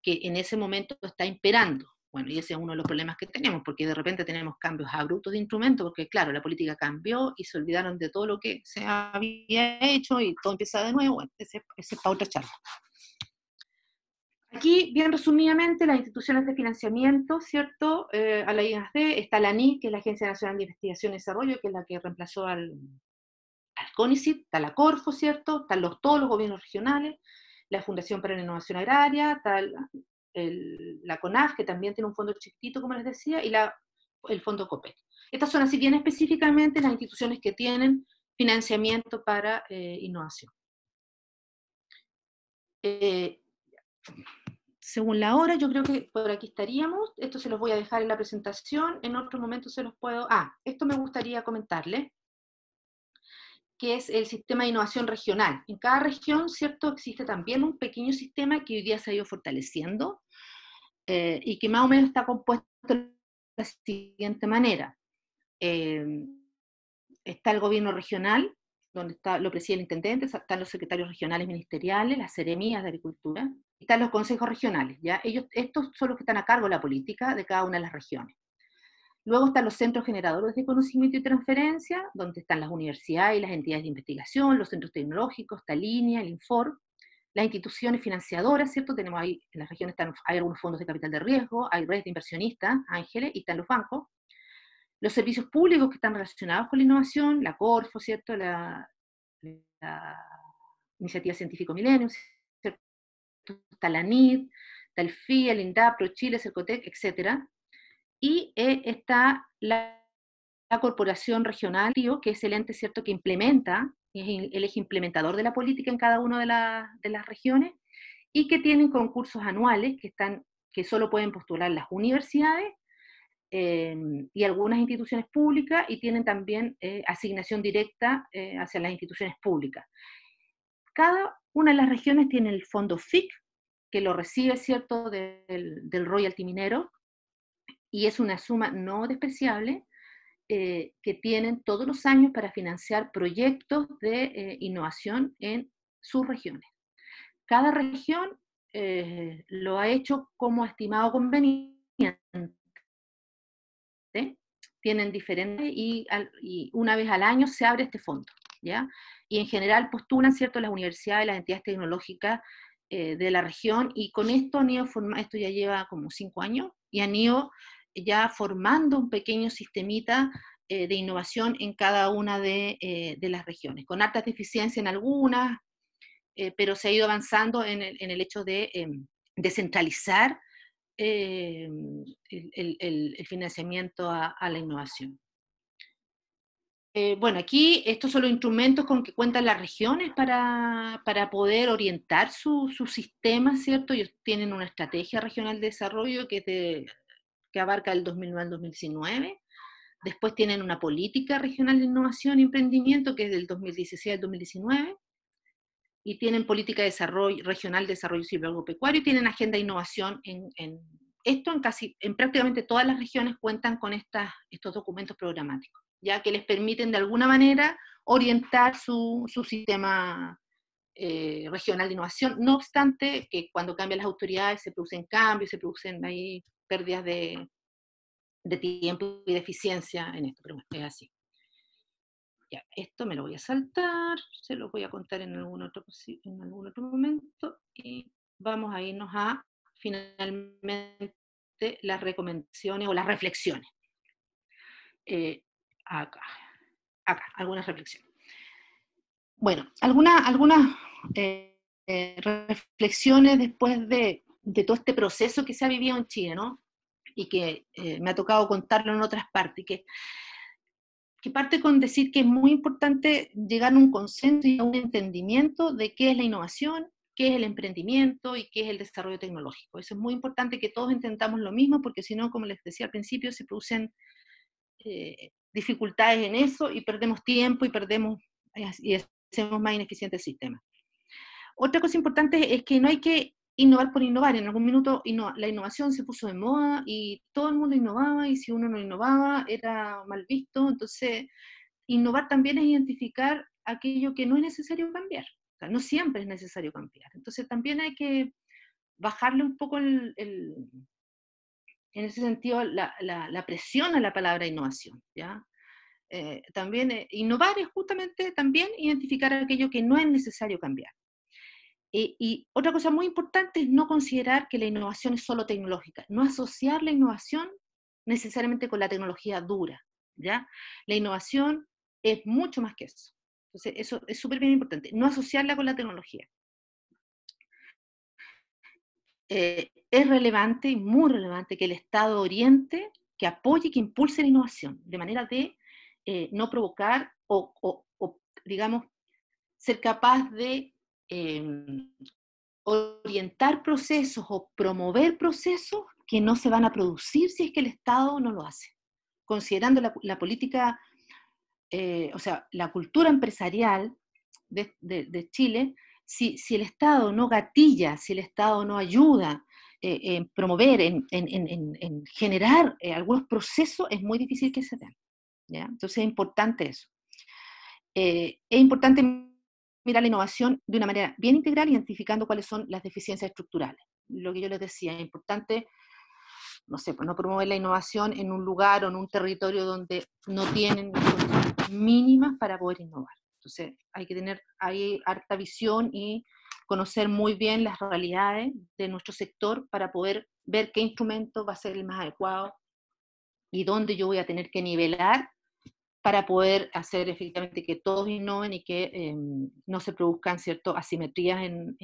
que en ese momento está imperando. Bueno, y ese es uno de los problemas que tenemos, porque de repente tenemos cambios abruptos de instrumentos, porque claro, la política cambió y se olvidaron de todo lo que se había hecho y todo empieza de nuevo. Bueno, ese, es para otra charla. Aquí, bien resumidamente, las instituciones de financiamiento, ¿cierto? Eh, a la IASD está la ANI, que es la Agencia Nacional de Investigación y Desarrollo, que es la que reemplazó al, al CONICIT, está la Corfo, ¿cierto? Están todos los gobiernos regionales, la Fundación para la Innovación Agraria, está la CONAF, que también tiene un fondo chiquitito, como les decía, y la, el Fondo COPEC. Estas son así bien específicamente las instituciones que tienen financiamiento para eh, innovación. Eh, según la hora, yo creo que por aquí estaríamos. Esto se los voy a dejar en la presentación. En otro momento se los puedo... Ah, esto me gustaría comentarle, que es el sistema de innovación regional. En cada región, ¿cierto? Existe también un pequeño sistema que hoy día se ha ido fortaleciendo eh, y que más o menos está compuesto de la siguiente manera. Eh, está el gobierno regional, donde está, lo preside el intendente, están los secretarios regionales ministeriales, las seremías de agricultura, están los consejos regionales, ¿ya? Ellos, estos son los que están a cargo de la política de cada una de las regiones. Luego están los centros generadores de conocimiento y transferencia, donde están las universidades y las entidades de investigación, los centros tecnológicos, está línea, el INFOR, las instituciones financiadoras, ¿cierto? Tenemos ahí, en las regiones están, hay algunos fondos de capital de riesgo, hay redes de inversionistas, ángeles, y están los bancos. Los servicios públicos que están relacionados con la innovación, la Corfo, ¿cierto? La, la Iniciativa Científico Millennium, está la NID, está el INDAPRO, Chile, Cercotec, etc. Y eh, está la, Corporación Regional, que es el ente cierto que implementa, es el, eje implementador de la política en cada una de, las regiones, y que tienen concursos anuales que, están, que solo pueden postular las universidades em, y algunas instituciones públicas y tienen también eh, asignación directa eh, hacia las instituciones públicas. Cada una de las regiones tiene el fondo FIC, que lo recibe, ¿cierto?, del, del royalty minero, y es una suma no despreciable eh, que tienen todos los años para financiar proyectos de eh, innovación en sus regiones. Cada región eh, lo ha hecho como estimado conveniente. Tienen diferentes y, y, una vez al año se abre este fondo. ¿ya? Y en general postulan ¿cierto? las universidades, las entidades tecnológicas eh, de la región y con esto han ido formando, esto ya lleva como cinco años, y han ido ya formando un pequeño sistemita eh, de innovación en cada una de, eh, las regiones, con altas deficiencias en algunas, pero se ha ido avanzando en el, hecho de descentralizar el, financiamiento a la innovación. Eh, bueno, aquí estos son los instrumentos con que cuentan las regiones para, poder orientar su, su, sistema, ¿cierto? Ellos tienen una estrategia regional de desarrollo que, abarca el 2009 al 2019. Después tienen una política regional de innovación y emprendimiento que es del 2016 al 2019. Y tienen política regional de desarrollo agropecuario y tienen agenda de innovación en, en, esto en casi en prácticamente todas las regiones cuentan con estas, estos documentos programáticos ya que les permiten de alguna manera orientar su, sistema eh, regional de innovación. No obstante, que cuando cambian las autoridades se producen cambios, se producen ahí pérdidas de, tiempo y de eficiencia en esto, pero es así. Ya, esto me lo voy a saltar, se lo voy a contar en algún otro, en algún otro momento y vamos a irnos a finalmente las recomendaciones o las reflexiones. Eh, acá, acá algunas reflexiones Bueno, algunas eh, reflexiones después de, todo este proceso que se ha vivido en Chile, ¿no? Y que eh, me ha tocado contarlo en otras partes, que, que parte con decir que es muy importante llegar a un consenso y a un entendimiento de qué es la innovación, qué es el emprendimiento y qué es el desarrollo tecnológico. Eso es muy importante que todos intentamos lo mismo, porque si no, como les decía al principio, se producen eh, dificultades en eso y perdemos tiempo y perdemos eh, y hacemos más ineficiente el sistema. Otra cosa importante es que no hay que innovar por innovar. En algún minuto la innovación se puso de moda y todo el mundo innovaba y si uno no innovaba era mal visto. Entonces, innovar también es identificar aquello que no es necesario cambiar. no siempre es necesario cambiar. Entonces, también hay que bajarle un poco el, en ese sentido, la, presión a la palabra innovación. ¿ya? Eh, también eh, innovar es justamente también identificar aquello que no es necesario cambiar. Eh, y, otra cosa muy importante es no considerar que la innovación es solo tecnológica, no asociar la innovación necesariamente con la tecnología dura, ¿ya? La innovación es mucho más que eso. Entonces, eso es súper bien importante, no asociarla con la tecnología. Eh, es relevante, y muy relevante, que el Estado oriente, que apoye, y que impulse la innovación, de manera de eh, no provocar o, digamos, ser capaz de em, orientar procesos o promover procesos que no se van a producir si es que el Estado no lo hace. Considerando la, política, eh, o sea, la cultura empresarial de Chile, si, el Estado no gatilla, si el Estado no ayuda eh, en promover, en, generar eh, algunos procesos, es muy difícil que se den. Entonces es importante eso. Eh, es importante mirar la innovación de una manera bien integral, identificando cuáles son las deficiencias estructurales. Lo que yo les decía, es importante, no sé, pues, no promover la innovación en un lugar o en un territorio donde no tienen mínimas para poder innovar. Entonces hay que tener ahí harta visión y conocer muy bien las realidades de nuestro sector para poder ver qué instrumento va a ser el más adecuado y dónde yo voy a tener que nivelar para poder hacer efectivamente que todos innoven y que em, no se produzcan ciertas asimetrías en,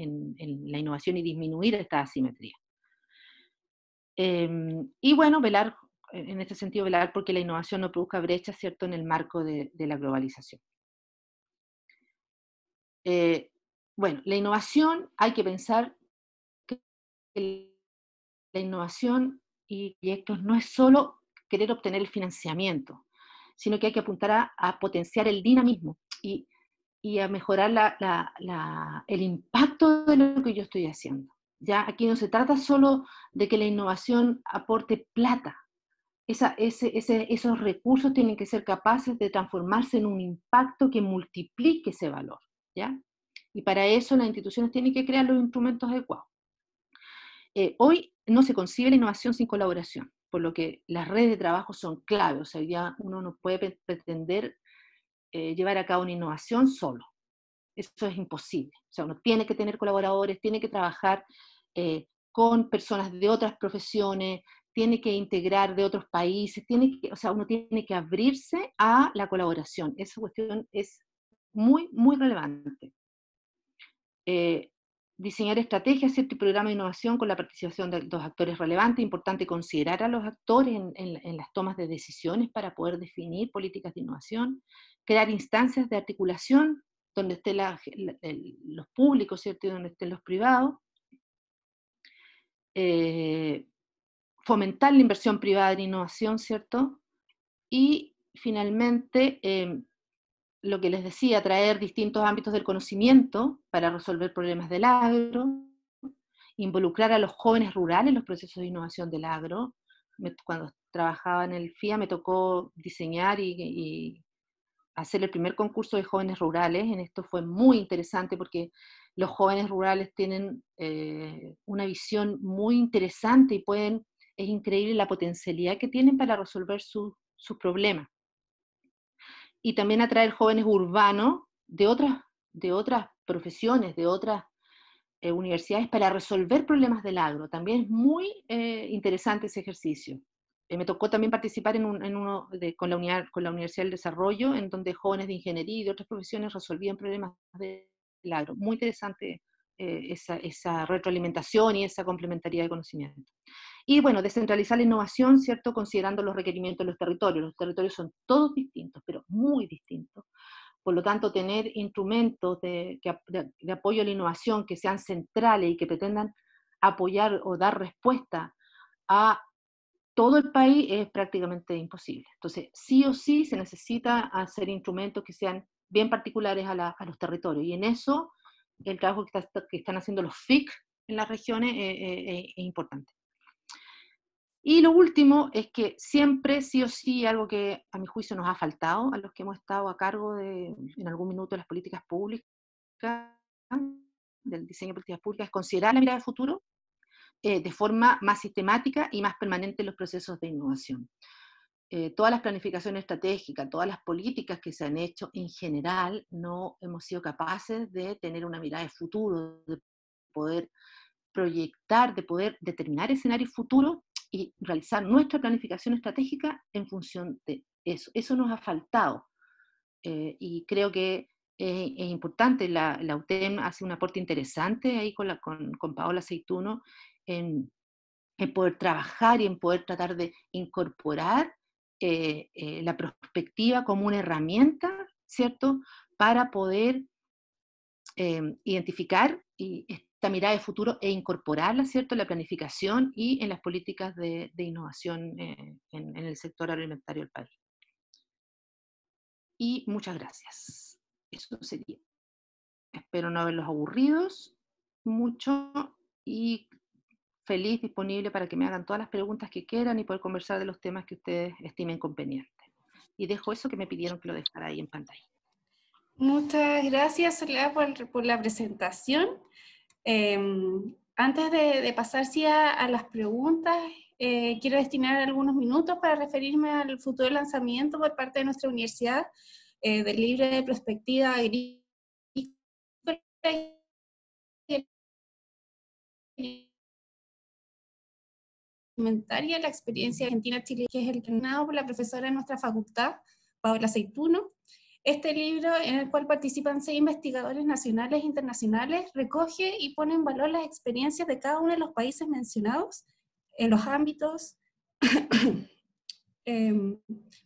la innovación y disminuir esta asimetría. Em, y bueno, velar, en este sentido, velar porque la innovación no produzca brechas, ¿cierto?, en el marco de la globalización. Eh, bueno, la innovación, hay que pensar que la innovación y proyectos no es solo querer obtener el financiamiento, sino que hay que apuntar a, potenciar el dinamismo y, a mejorar el impacto de lo que yo estoy haciendo. Ya aquí no se trata solo de que la innovación aporte plata. esos recursos tienen que ser capaces de transformarse en un impacto que multiplique ese valor. Y para eso las instituciones tienen que crear los instrumentos adecuados. Eh, hoy no se concibe la innovación sin colaboración, por lo que las redes de trabajo son clave, o sea, ya uno no puede pretender eh, llevar a cabo una innovación solo. Eso es imposible. O sea, uno tiene que tener colaboradores, tiene que trabajar eh, con personas de otras profesiones, tiene que integrar de otros países, tiene o sea, uno tiene que abrirse a la colaboración. Esa cuestión es muy, muy relevante. Eh, diseñar estrategias, ¿cierto? y programa de innovación con la participación de los actores relevantes. Importante considerar a los actores en, las tomas de decisiones para poder definir políticas de innovación. Crear instancias de articulación donde estén los públicos, ¿cierto? Y donde estén los privados. Eh, fomentar la inversión privada en innovación, ¿cierto? Y finalmente, em, lo que les decía, traer distintos ámbitos del conocimiento para resolver problemas del agro, involucrar a los jóvenes rurales en los procesos de innovación del agro. Cuando trabajaba en el FIA me tocó diseñar y, hacer el primer concurso de jóvenes rurales. En esto fue muy interesante porque los jóvenes rurales tienen eh, una visión muy interesante y pueden, es increíble la potencialidad que tienen para resolver sus problemas y también atraer jóvenes urbanos de otras, de otras profesiones, de otras eh, universidades para resolver problemas del agro. También es muy eh, interesante ese ejercicio. Eh, me tocó también participar en, uno con, la unidad, con la Universidad del Desarrollo, en donde jóvenes de ingeniería y de otras profesiones resolvían problemas del agro. Muy interesante esa, esa retroalimentación y esa complementariedad de conocimiento. Y bueno, descentralizar la innovación, ¿cierto? Considerando los requerimientos de los territorios. Los territorios son todos distintos, pero muy distintos. Por lo tanto, tener instrumentos de, apoyo a la innovación que sean centrales y que pretendan apoyar o dar respuesta a todo el país es prácticamente imposible. Entonces, sí o sí se necesita hacer instrumentos que sean bien particulares a, los territorios. Y en eso, el trabajo que, están haciendo los FIC en las regiones eh, eh, eh, es importante. Y lo último es que siempre, sí o sí, algo que a mi juicio nos ha faltado, a los que hemos estado a cargo de, en algún minuto, de las políticas públicas, del diseño de políticas públicas, es considerar la mirada de futuro eh, de forma más sistemática y más permanente en los procesos de innovación. Eh, todas las planificaciones estratégicas, todas las políticas que se han hecho en general, no hemos sido capaces de tener una mirada de futuro, de poder proyectar, de poder determinar escenarios futuros y realizar nuestra planificación estratégica en función de eso. Eso nos ha faltado eh, y creo que es, importante, la, UTEM hace un aporte interesante ahí con, con, Paola Aceituno en, poder trabajar y en poder tratar de incorporar eh, eh, la perspectiva como una herramienta, ¿cierto?, para poder identificar y esta mirada de futuro e incorporarla, ¿cierto?, en la planificación y en las políticas de, innovación eh, en, el sector alimentario del país. Y muchas gracias. Eso sería. Espero no haberlos aburridos mucho y feliz, disponible para que me hagan todas las preguntas que quieran y poder conversar de los temas que ustedes estimen convenientes. Y dejo eso que me pidieron que lo dejara ahí en pantalla. Muchas gracias, Soledad, por, por la presentación. Em, antes de, de pasarse a, las preguntas, eh, quiero destinar algunos minutos para referirme al futuro lanzamiento por parte de nuestra universidad eh, del libre de perspectiva agrícola la experiencia argentina-chile, que es el entrenado por la profesora de nuestra facultad, Paola Aceituno, este libro, en el cual participan seis investigadores nacionales e internacionales, recoge y pone en valor las experiencias de cada uno de los países mencionados en los ámbitos, em,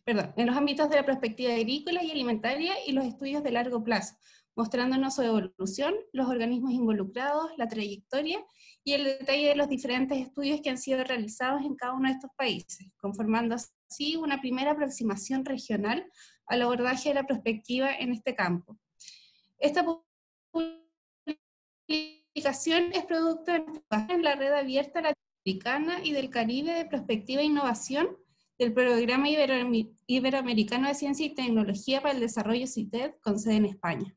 perdón, en los ámbitos de la perspectiva agrícola y alimentaria y los estudios de largo plazo, mostrándonos su evolución, los organismos involucrados, la trayectoria y el detalle de los diferentes estudios que han sido realizados en cada uno de estos países, conformando así una primera aproximación regional al abordaje de la perspectiva en este campo. Esta publicación es producto de la red abierta latinoamericana y del Caribe de Prospectiva e Innovación del Programa Iberoamericano de Ciencia y Tecnología para el Desarrollo CITED, con sede en España.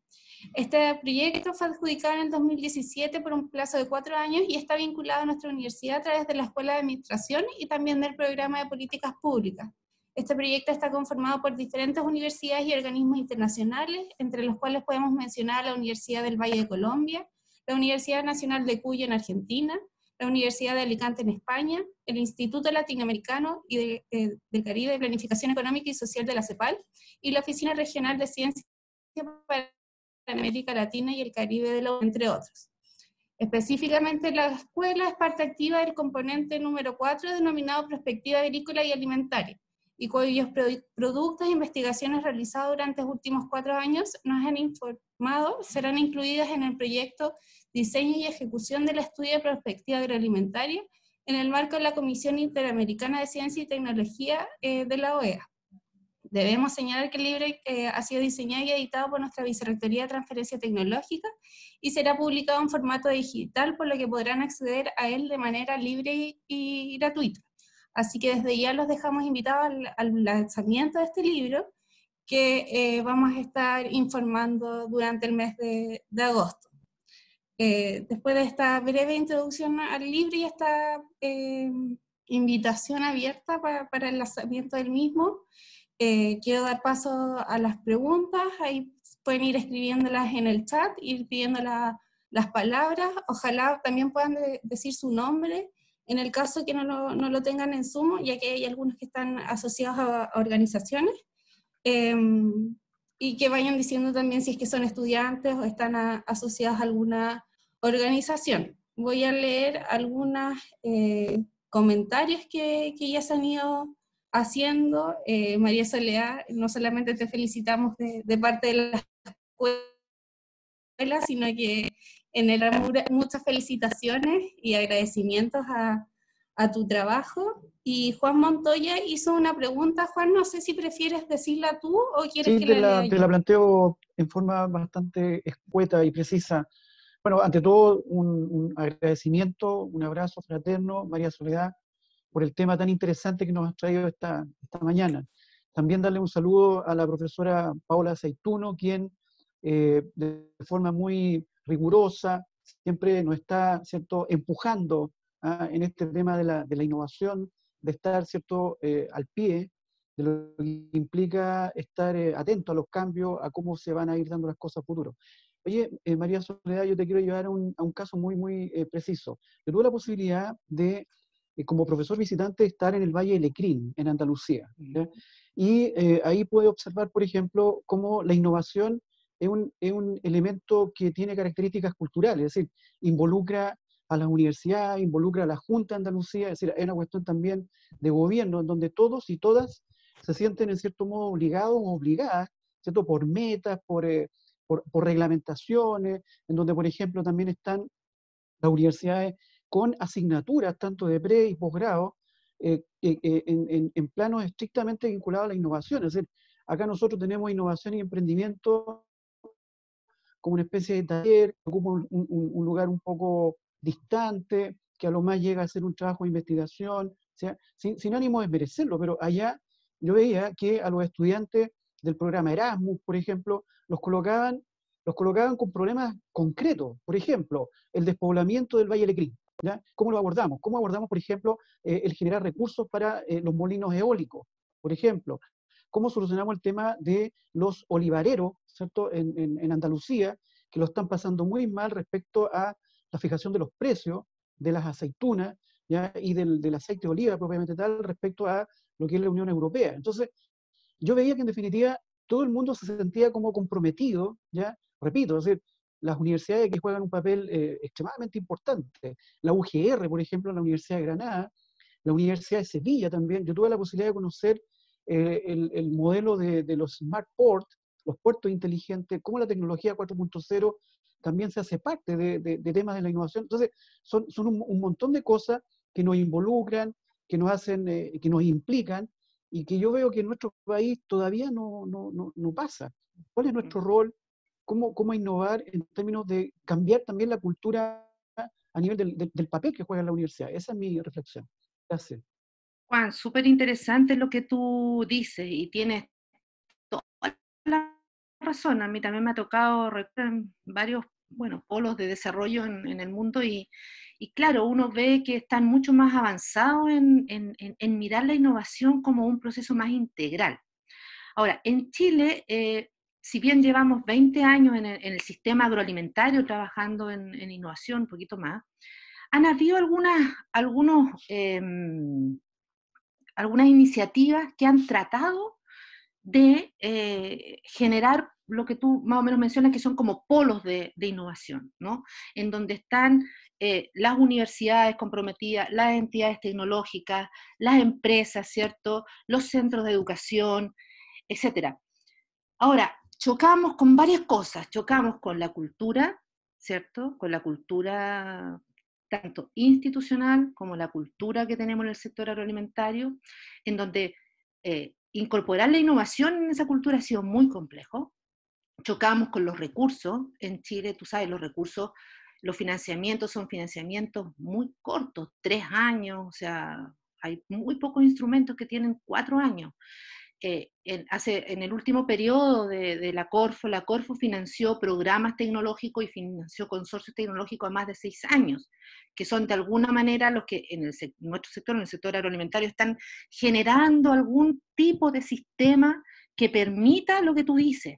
Este proyecto fue adjudicado en el 2017 por un plazo de cuatro años y está vinculado a nuestra universidad a través de la Escuela de Administración y también del Programa de Políticas Públicas. Este proyecto está conformado por diferentes universidades y organismos internacionales, entre los cuales podemos mencionar la Universidad del Valle de Colombia, la Universidad Nacional de Cuyo en Argentina, la Universidad de Alicante en España, el Instituto Latinoamericano y eh, del Caribe de Planificación Económica y Social de la CEPAL y la Oficina Regional de Ciencia para América Latina y el Caribe, de la, entre otros. Específicamente la escuela es parte activa del componente número 4 denominado Prospectiva Agrícola y Alimentaria, y cuyos productos e investigaciones realizados durante los últimos cuatro años nos han informado serán incluidas en el proyecto Diseño y Ejecución del Estudio de Prospectiva Agroalimentaria en el marco de la Comisión Interamericana de Ciencia y Tecnología eh, de la OEA. Debemos señalar que el libro eh, ha sido diseñado y editado por nuestra Vicerrectoría de Transferencia Tecnológica y será publicado en formato digital, por lo que podrán acceder a él de manera libre y gratuita. Así que desde ya los dejamos invitados al, lanzamiento de este libro que eh, vamos a estar informando durante el mes de, agosto. Eh, después de esta breve introducción al libro y esta eh, invitación abierta para, el lanzamiento del mismo, quiero dar paso a las preguntas. Ahí pueden ir escribiéndolas en el chat, ir pidiendo las palabras. Ojalá también puedan decir su nombre en el caso que no lo, tengan en sumo, ya que hay algunos que están asociados a, organizaciones, em, y que vayan diciendo también si es que son estudiantes o están asociadas asociados a alguna organización. Voy a leer algunos eh, comentarios que, que, ya se han ido haciendo. Eh, María Soledad, no solamente te felicitamos de, de parte de la escuela, sino que en el muchas felicitaciones y agradecimientos a, tu trabajo. Y Juan Montoya hizo una pregunta. Juan, no sé si prefieres decirla tú o quieres que te la, la te la planteo en forma bastante escueta y precisa. Bueno, ante todo, un, agradecimiento, un abrazo fraterno, María Soledad, por el tema tan interesante que nos has traído esta, mañana. También darle un saludo a la profesora Paula Aceituno, quien eh, de forma muy rigurosa, siempre nos está ¿cierto? empujando ¿ah? en este tema de la, innovación, de estar ¿cierto? Eh, al pie, de lo que implica estar eh, atento a los cambios, a cómo se van a ir dando las cosas a futuro. Oye, eh, María Soledad, yo te quiero llevar a un, caso muy, muy preciso. Yo tuve la posibilidad de, como profesor visitante, estar en el Valle de Lecrín, en Andalucía. Y ahí pude observar, por ejemplo, cómo la innovación es un, es un elemento que tiene características culturales, es decir, involucra a las universidades, involucra a la Junta de Andalucía, es decir, es una cuestión también de gobierno, en donde todos y todas se sienten en cierto modo obligados o obligadas, ¿cierto? Por metas, por, eh, por, reglamentaciones, en donde, por ejemplo, también están las universidades con asignaturas tanto de pre y posgrado eh, eh, en, en, planos estrictamente vinculados a la innovación. Es decir, acá nosotros tenemos innovación y emprendimiento como una especie de taller, ocupa un, lugar un poco distante, que a lo más llega a ser un trabajo de investigación, sea, sin, ánimo de merecerlo, pero allá yo veía que a los estudiantes del programa Erasmus, por ejemplo, los colocaban, los colocaban con problemas concretos, por ejemplo, el despoblamiento del Valle del ¿Cómo lo abordamos? ¿Cómo abordamos, por ejemplo, eh, el generar recursos para eh, los molinos eólicos? Por ejemplo, cómo solucionamos el tema de los olivareros, ¿cierto?, en, Andalucía, que lo están pasando muy mal respecto a la fijación de los precios de las aceitunas y del, aceite de oliva propiamente tal respecto a lo que es la Unión Europea. Entonces, yo veía que en definitiva todo el mundo se sentía como comprometido, ¿ya? repito, es decir, las universidades que juegan un papel eh, extremadamente importante, la UGR, por ejemplo, la Universidad de Granada, la Universidad de Sevilla también, yo tuve la posibilidad de conocer eh, el, modelo de, los smart ports, los puertos inteligentes, cómo la tecnología 4.0 también se hace parte de, temas de la innovación. Entonces, son, son un, montón de cosas que nos involucran, que nos hacen, eh, que nos implican y que yo veo que en nuestro país todavía no, no, pasa. ¿Cuál es mm. nuestro rol? ¿Cómo, ¿Cómo, innovar en términos de cambiar también la cultura a nivel del papel que juega la universidad? Esa es mi reflexión. Gracias. Juan, súper interesante lo que tú dices y tienes toda la razón. A mí también me ha tocado varios bueno, polos de desarrollo en, el mundo y, claro, uno ve que están mucho más avanzados en, mirar la innovación como un proceso más integral. Ahora, en Chile, eh, si bien llevamos 20 años en el, sistema agroalimentario trabajando en, innovación, un poquito más, han habido algunas, algunos... Em, algunas iniciativas que han tratado de eh, generar lo que tú más o menos mencionas, que son como polos de, innovación, ¿no? En donde están eh, las universidades comprometidas, las entidades tecnológicas, las empresas, ¿cierto? Los centros de educación, etc. Ahora, chocamos con varias cosas, chocamos con la cultura, ¿cierto? Con la cultura tanto institucional como la cultura que tenemos en el sector agroalimentario, en donde eh, incorporar la innovación en esa cultura ha sido muy complejo. Chocamos con los recursos. En Chile, tú sabes, los recursos, los financiamientos son financiamientos muy cortos, tres años, o sea, hay muy pocos instrumentos que tienen cuatro años en, hace, en el último periodo de, la Corfo, la Corfo financió programas tecnológicos y financió consorcios tecnológicos a más de seis años, que son de alguna manera los que en, nuestro sector, en el sector agroalimentario, están generando algún tipo de sistema que permita lo que tú dices.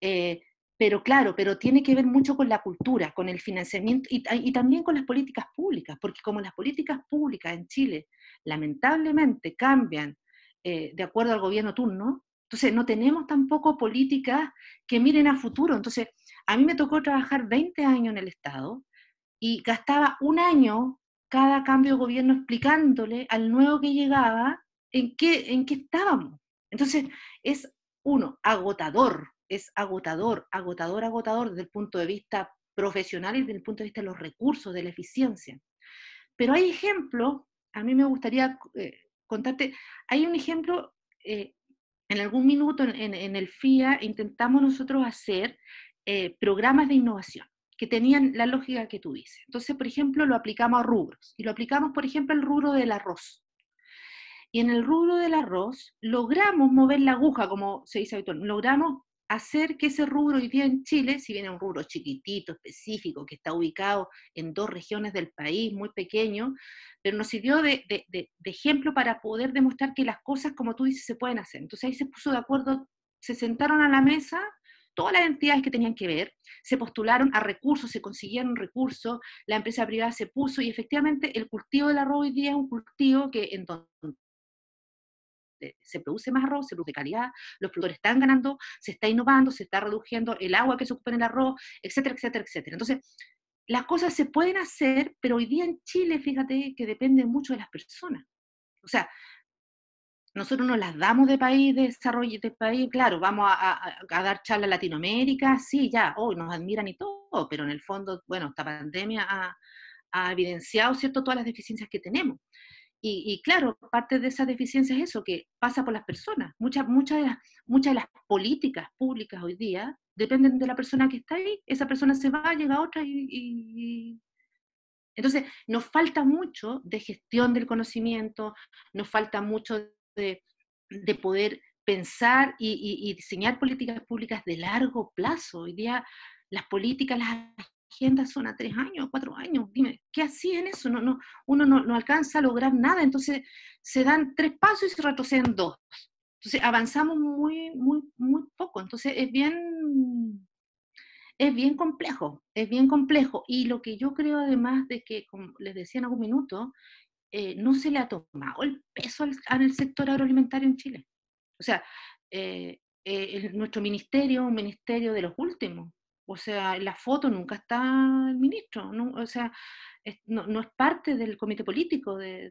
Eh, pero claro, pero tiene que ver mucho con la cultura, con el financiamiento y, y, también con las políticas públicas, porque como las políticas públicas en Chile lamentablemente cambian eh, de acuerdo al gobierno turno. Entonces, no tenemos tampoco políticas que miren a futuro. Entonces, a mí me tocó trabajar 20 años en el Estado y gastaba un año cada cambio de gobierno explicándole al nuevo que llegaba en qué, en estábamos. Entonces, es uno, agotador, es agotador, agotador, agotador desde el punto de vista profesional y desde el punto de vista de los recursos, de la eficiencia. Pero hay ejemplos, a mí me gustaría eh, contarte, hay un ejemplo, eh, en algún minuto en, el FIA intentamos nosotros hacer eh, programas de innovación que tenían la lógica que tú dices. Entonces, por ejemplo, lo aplicamos a rubros y lo aplicamos, por ejemplo, al rubro del arroz. Y en el rubro del arroz logramos mover la aguja, como se dice habitualmente, logramos hacer que ese rubro hoy día en Chile, si bien es un rubro chiquitito, específico, que está ubicado en dos regiones del país, muy pequeño, pero nos sirvió de, de, ejemplo para poder demostrar que las cosas, como tú dices, se pueden hacer. Entonces ahí se puso de acuerdo, se sentaron a la mesa todas las entidades que tenían que ver, se postularon a recursos, se consiguieron recursos, la empresa privada se puso y efectivamente el cultivo del arroz hoy día es un cultivo que en eh, se produce más arroz, se produce calidad, los productores están ganando, se está innovando, se está reduciendo el agua que se ocupa en el arroz, etcétera, etcétera, etcétera. Entonces, las cosas se pueden hacer, pero hoy día en Chile, fíjate que depende mucho de las personas. O sea, nosotros nos las damos de país, de desarrollo de país, claro, vamos a, dar charla a Latinoamérica, sí, ya, hoy nos admiran y todo, pero en el fondo, bueno, esta pandemia ha, ha, evidenciado, ¿cierto?, todas las deficiencias que tenemos. Y, claro, parte de esa deficiencia es eso, que pasa por las personas. Muchas, muchas, de las, muchas de las políticas públicas hoy día dependen de la persona que está ahí. Esa persona se va, llega otra y, Entonces, nos falta mucho de gestión del conocimiento, nos falta mucho de, poder pensar y, y, diseñar políticas públicas de largo plazo. Hoy día las políticas las son a ¿Tres años? ¿Cuatro años? Dime, ¿qué hacía en eso? uno no, alcanza a lograr nada, entonces se dan tres pasos y se retroceden dos. Entonces avanzamos muy, muy, muy poco, entonces es bien, es bien complejo, es bien complejo. Y lo que yo creo además de que, como les decía en algún minuto, eh, no se le ha tomado el peso al, al sector agroalimentario en Chile. O sea, eh, eh, nuestro ministerio, un ministerio de los últimos, o sea, en la foto nunca está el ministro, o sea, no, es parte del comité político de,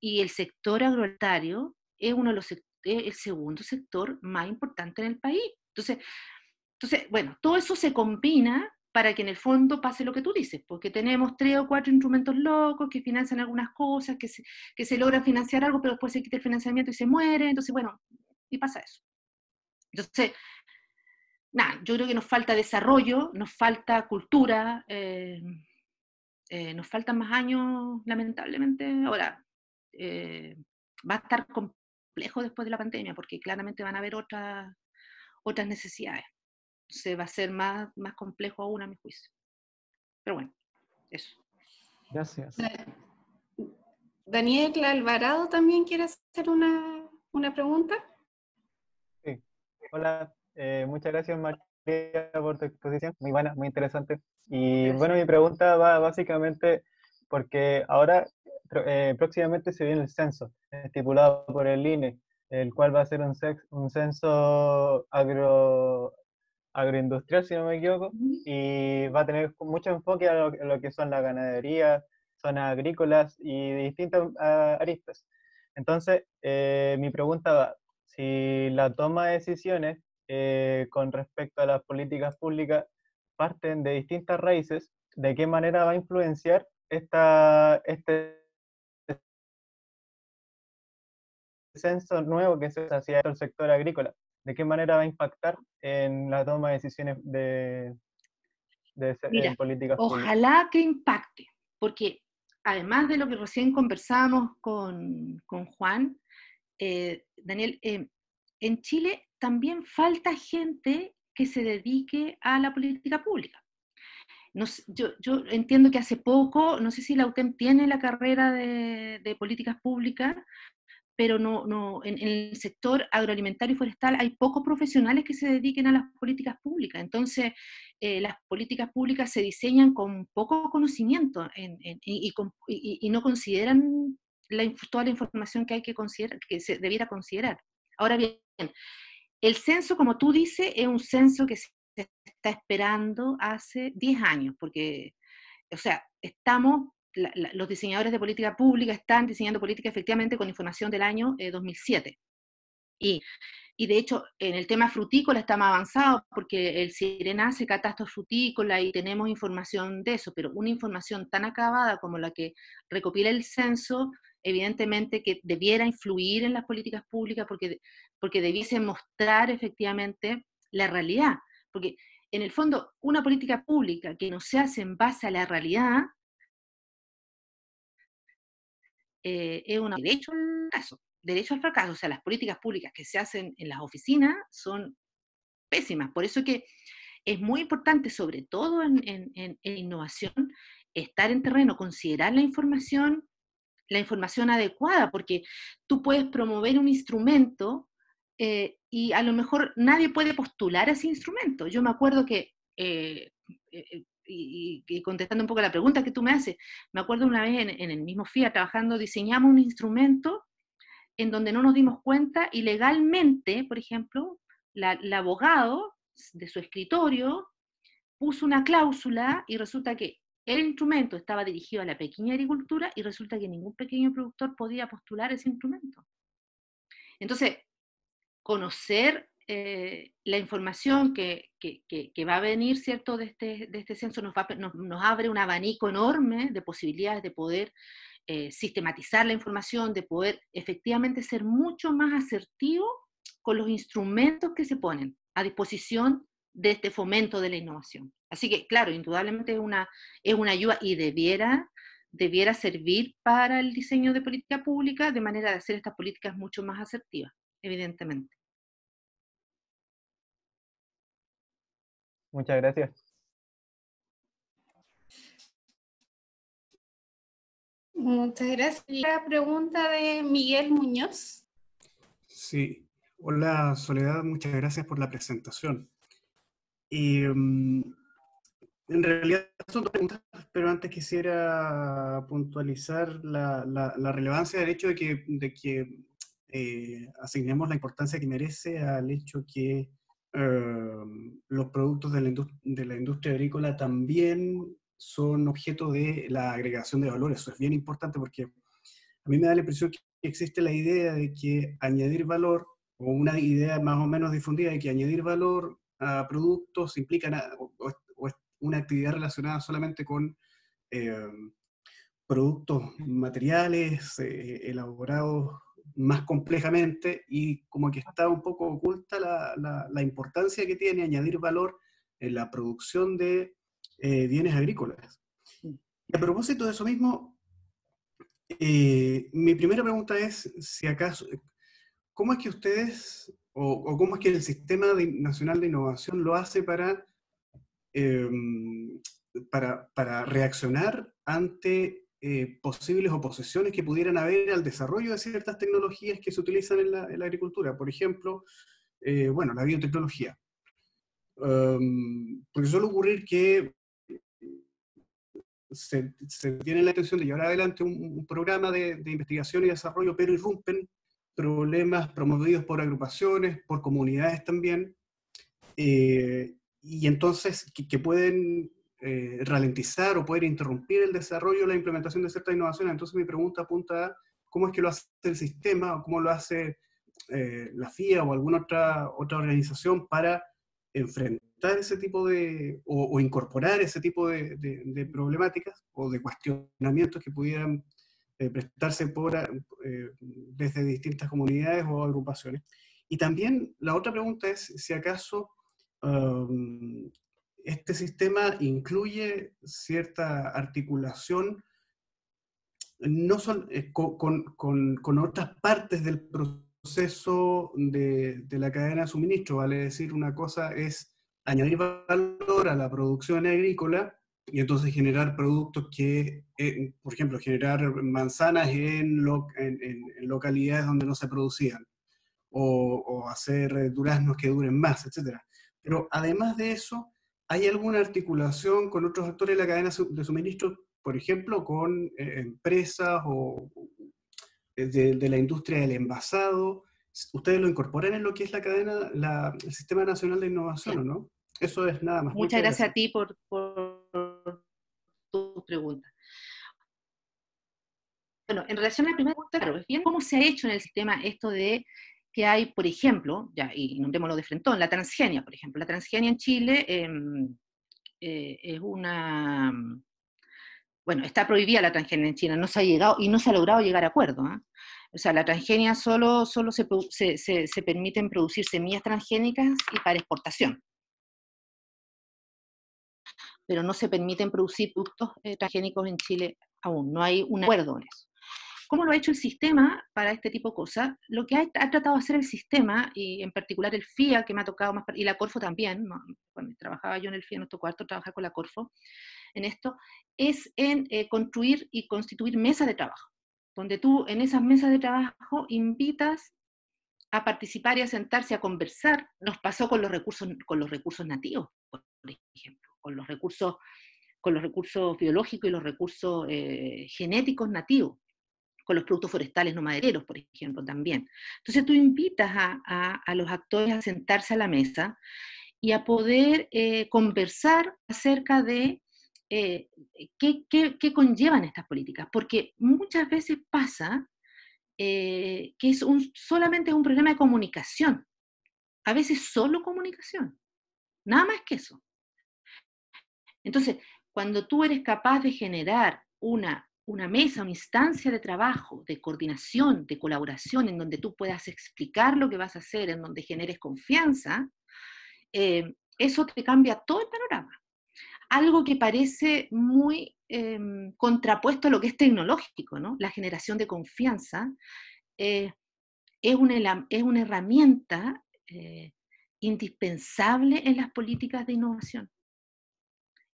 y el sector agroalimentario es uno de los el segundo sector más importante en el país. Entonces, entonces, bueno, todo eso se combina para que en el fondo pase lo que tú dices, porque tenemos tres o cuatro instrumentos locos que financian algunas cosas, que se, logra financiar algo, pero después se quita el financiamiento y se muere, entonces, bueno, y pasa eso. Entonces, nada, yo creo que nos falta desarrollo, nos falta cultura, eh, eh, nos faltan más años, lamentablemente. Ahora, eh, va a estar complejo después de la pandemia, porque claramente van a haber otras, otras necesidades. Se va a ser más, complejo aún a mi juicio. Pero bueno, eso. Gracias. Daniel Alvarado también quiere hacer una, una pregunta. Hola, eh, muchas gracias María por tu exposición, muy buena, muy interesante. Y bueno, mi pregunta va básicamente porque ahora eh, próximamente se viene el censo estipulado por el INE, el cual va a ser un, un censo agro, agroindustrial, si no me equivoco, y va a tener mucho enfoque a lo, que son la ganadería, zonas agrícolas y distintas ah, aristas. Entonces, eh, mi pregunta va, si la toma de decisiones eh, con respecto a las políticas públicas parten de distintas raíces, de qué manera va a influenciar esta, este censo nuevo que se en el sector agrícola, de qué manera va a impactar en la toma de decisiones de, de, públicas? políticas Ojalá que impacte, porque además de lo que recién conversamos con Juan, eh, Daniel, eh, en Chile también falta gente que se dedique a la política pública. yo, entiendo que hace poco, no sé si la UTEM tiene la carrera de, políticas públicas, pero no, no en, el sector agroalimentario y forestal hay pocos profesionales que se dediquen a las políticas públicas. Entonces, eh, las políticas públicas se diseñan con poco conocimiento y, no consideran toda la información que hay que considerar, que se debiera considerar. Ahora bien, el censo, como tú dices, es un censo que se está esperando hace 10 años, porque, o sea, estamos, los diseñadores de política pública están diseñando política efectivamente con información del año 2007. Eh, y, y, de hecho, en el tema frutícola está más avanzado, porque el Sirena hace catastro frutícola y tenemos información de eso, pero una información tan acabada como la que recopila el censo evidentemente que debiera influir en las políticas públicas porque, porque debiese mostrar efectivamente la realidad. Porque en el fondo, una política pública que no se hace en base a la realidad eh, es un derecho al fracaso. Derecho al fracaso. O sea, las políticas públicas que se hacen en las oficinas son pésimas. Por eso que es muy importante, sobre todo en innovación, estar en terreno, considerar la información, la información adecuada, porque tú puedes promover un instrumento eh, y a lo mejor nadie puede postular ese instrumento. Yo me acuerdo que, eh, eh, y, contestando un poco la pregunta que tú me haces, me acuerdo una vez en, el mismo FIA trabajando, diseñamos un instrumento en donde no nos dimos cuenta y legalmente, por ejemplo, el abogado de su escritorio puso una cláusula y resulta que el instrumento estaba dirigido a la pequeña agricultura y resulta que ningún pequeño productor podía postular ese instrumento. Entonces, conocer eh, la información que, va a venir, ¿cierto?, de este, de este censo nos, abre un abanico enorme de posibilidades de poder eh, sistematizar la información, de poder efectivamente ser mucho más asertivo con los instrumentos que se ponen a disposición de este fomento de la innovación. Así que, claro, indudablemente es una, es una ayuda y debiera, debiera servir para el diseño de política pública de manera de hacer estas políticas mucho más asertivas, evidentemente. Muchas gracias. Muchas gracias. La pregunta de Miguel Muñoz. Sí. Hola Soledad, muchas gracias por la presentación. Y mm, en realidad son dos preguntas, pero antes quisiera puntualizar la, la, relevancia del hecho de que, de que eh, asignemos la importancia que merece al hecho que eh, los productos de la, de la industria agrícola también son objeto de la agregación de valor. Eso es bien importante porque a mí me da la impresión que existe la idea de que añadir valor, o una idea más o menos difundida de que añadir valor a productos, implica nada o, una actividad relacionada solamente con eh, productos materiales eh, elaborados más complejamente y como que está un poco oculta la, importancia que tiene añadir valor en la producción de eh, bienes agrícolas. Y a propósito de eso mismo, mi primera pregunta es si acaso, ¿cómo es que ustedes o, cómo es que el Sistema Nacional de Innovación lo hace para, em, para, reaccionar ante eh, posibles oposiciones que pudieran haber al desarrollo de ciertas tecnologías que se utilizan en la, agricultura. Por ejemplo, eh, bueno, la biotecnología. Em, porque suele ocurrir que se, tiene la intención de llevar adelante un, programa de investigación y desarrollo, pero irrumpen problemas promovidos por agrupaciones, por comunidades también, eh, y entonces que, pueden eh, ralentizar o poder interrumpir el desarrollo, la implementación de ciertas innovaciones. Entonces mi pregunta apunta a cómo es que lo hace el sistema o cómo lo hace eh, la FIA o alguna otra, otra organización para enfrentar ese tipo de, o, incorporar ese tipo de, de, problemáticas o de cuestionamientos que pudieran eh, prestarse por, eh, desde distintas comunidades o agrupaciones. Y también la otra pregunta es si acaso um, este sistema incluye cierta articulación no eh, con, con, con, otras partes del proceso de, de, la cadena de suministro, vale decir, una cosa es añadir valor a la producción agrícola y entonces generar productos que, eh, por ejemplo, generar manzanas en, en, localidades donde no se producían, o, hacer eh, duraznos que duren más, etc. Pero además de eso, ¿hay alguna articulación con otros actores de la cadena de suministro, por ejemplo, con eh, empresas o de, la industria del envasado? Ustedes lo incorporan en lo que es la cadena, el Sistema Nacional de Innovación, o ¿no? Eso es nada más. Muchas, gracias, a ti por pregunta. Bueno, en relación a la primera pregunta, claro, bien cómo se ha hecho en el sistema esto de que hay, por ejemplo, ya, y nombrémoslo de frente, la transgenia, por ejemplo. La transgenia en Chile em, eh, es una... Bueno, está prohibida la transgenia en China, no se ha llegado y no se ha logrado llegar a acuerdo. ¿ah? O sea, la transgenia solo, solo se, se, se, se, permiten producir semillas transgénicas y para exportación pero no se permiten producir productos eh, transgénicos en Chile aún, no hay un acuerdo en eso. ¿Cómo lo ha hecho el sistema para este tipo de cosas? Lo que ha, tratado de hacer el sistema, y en particular el FIA, que me ha tocado más, y la Corfo también, cuando trabajaba yo en el FIA, en nuestro cuarto, trabajaba con la Corfo en esto, es en eh, construir y constituir mesas de trabajo, donde tú en esas mesas de trabajo invitas a participar y a sentarse a conversar. Nos pasó con los recursos, con los recursos nativos, por ejemplo con los recursos con los recursos biológicos y los recursos eh, genéticos nativos, con los productos forestales no madereros, por ejemplo, también. Entonces tú invitas a, los actores a sentarse a la mesa y a poder eh, conversar acerca de eh, qué, conllevan estas políticas, porque muchas veces pasa que es solamente es un problema de comunicación, a veces solo comunicación, nada más que eso. Entonces, cuando tú eres capaz de generar una, mesa, una instancia de trabajo, de coordinación, de colaboración, en donde tú puedas explicar lo que vas a hacer, en donde generes confianza, eh, eso te cambia todo el panorama. Algo que parece muy em, contrapuesto a lo que es tecnológico, ¿no? La generación de confianza eh, es, una, herramienta eh, indispensable en las políticas de innovación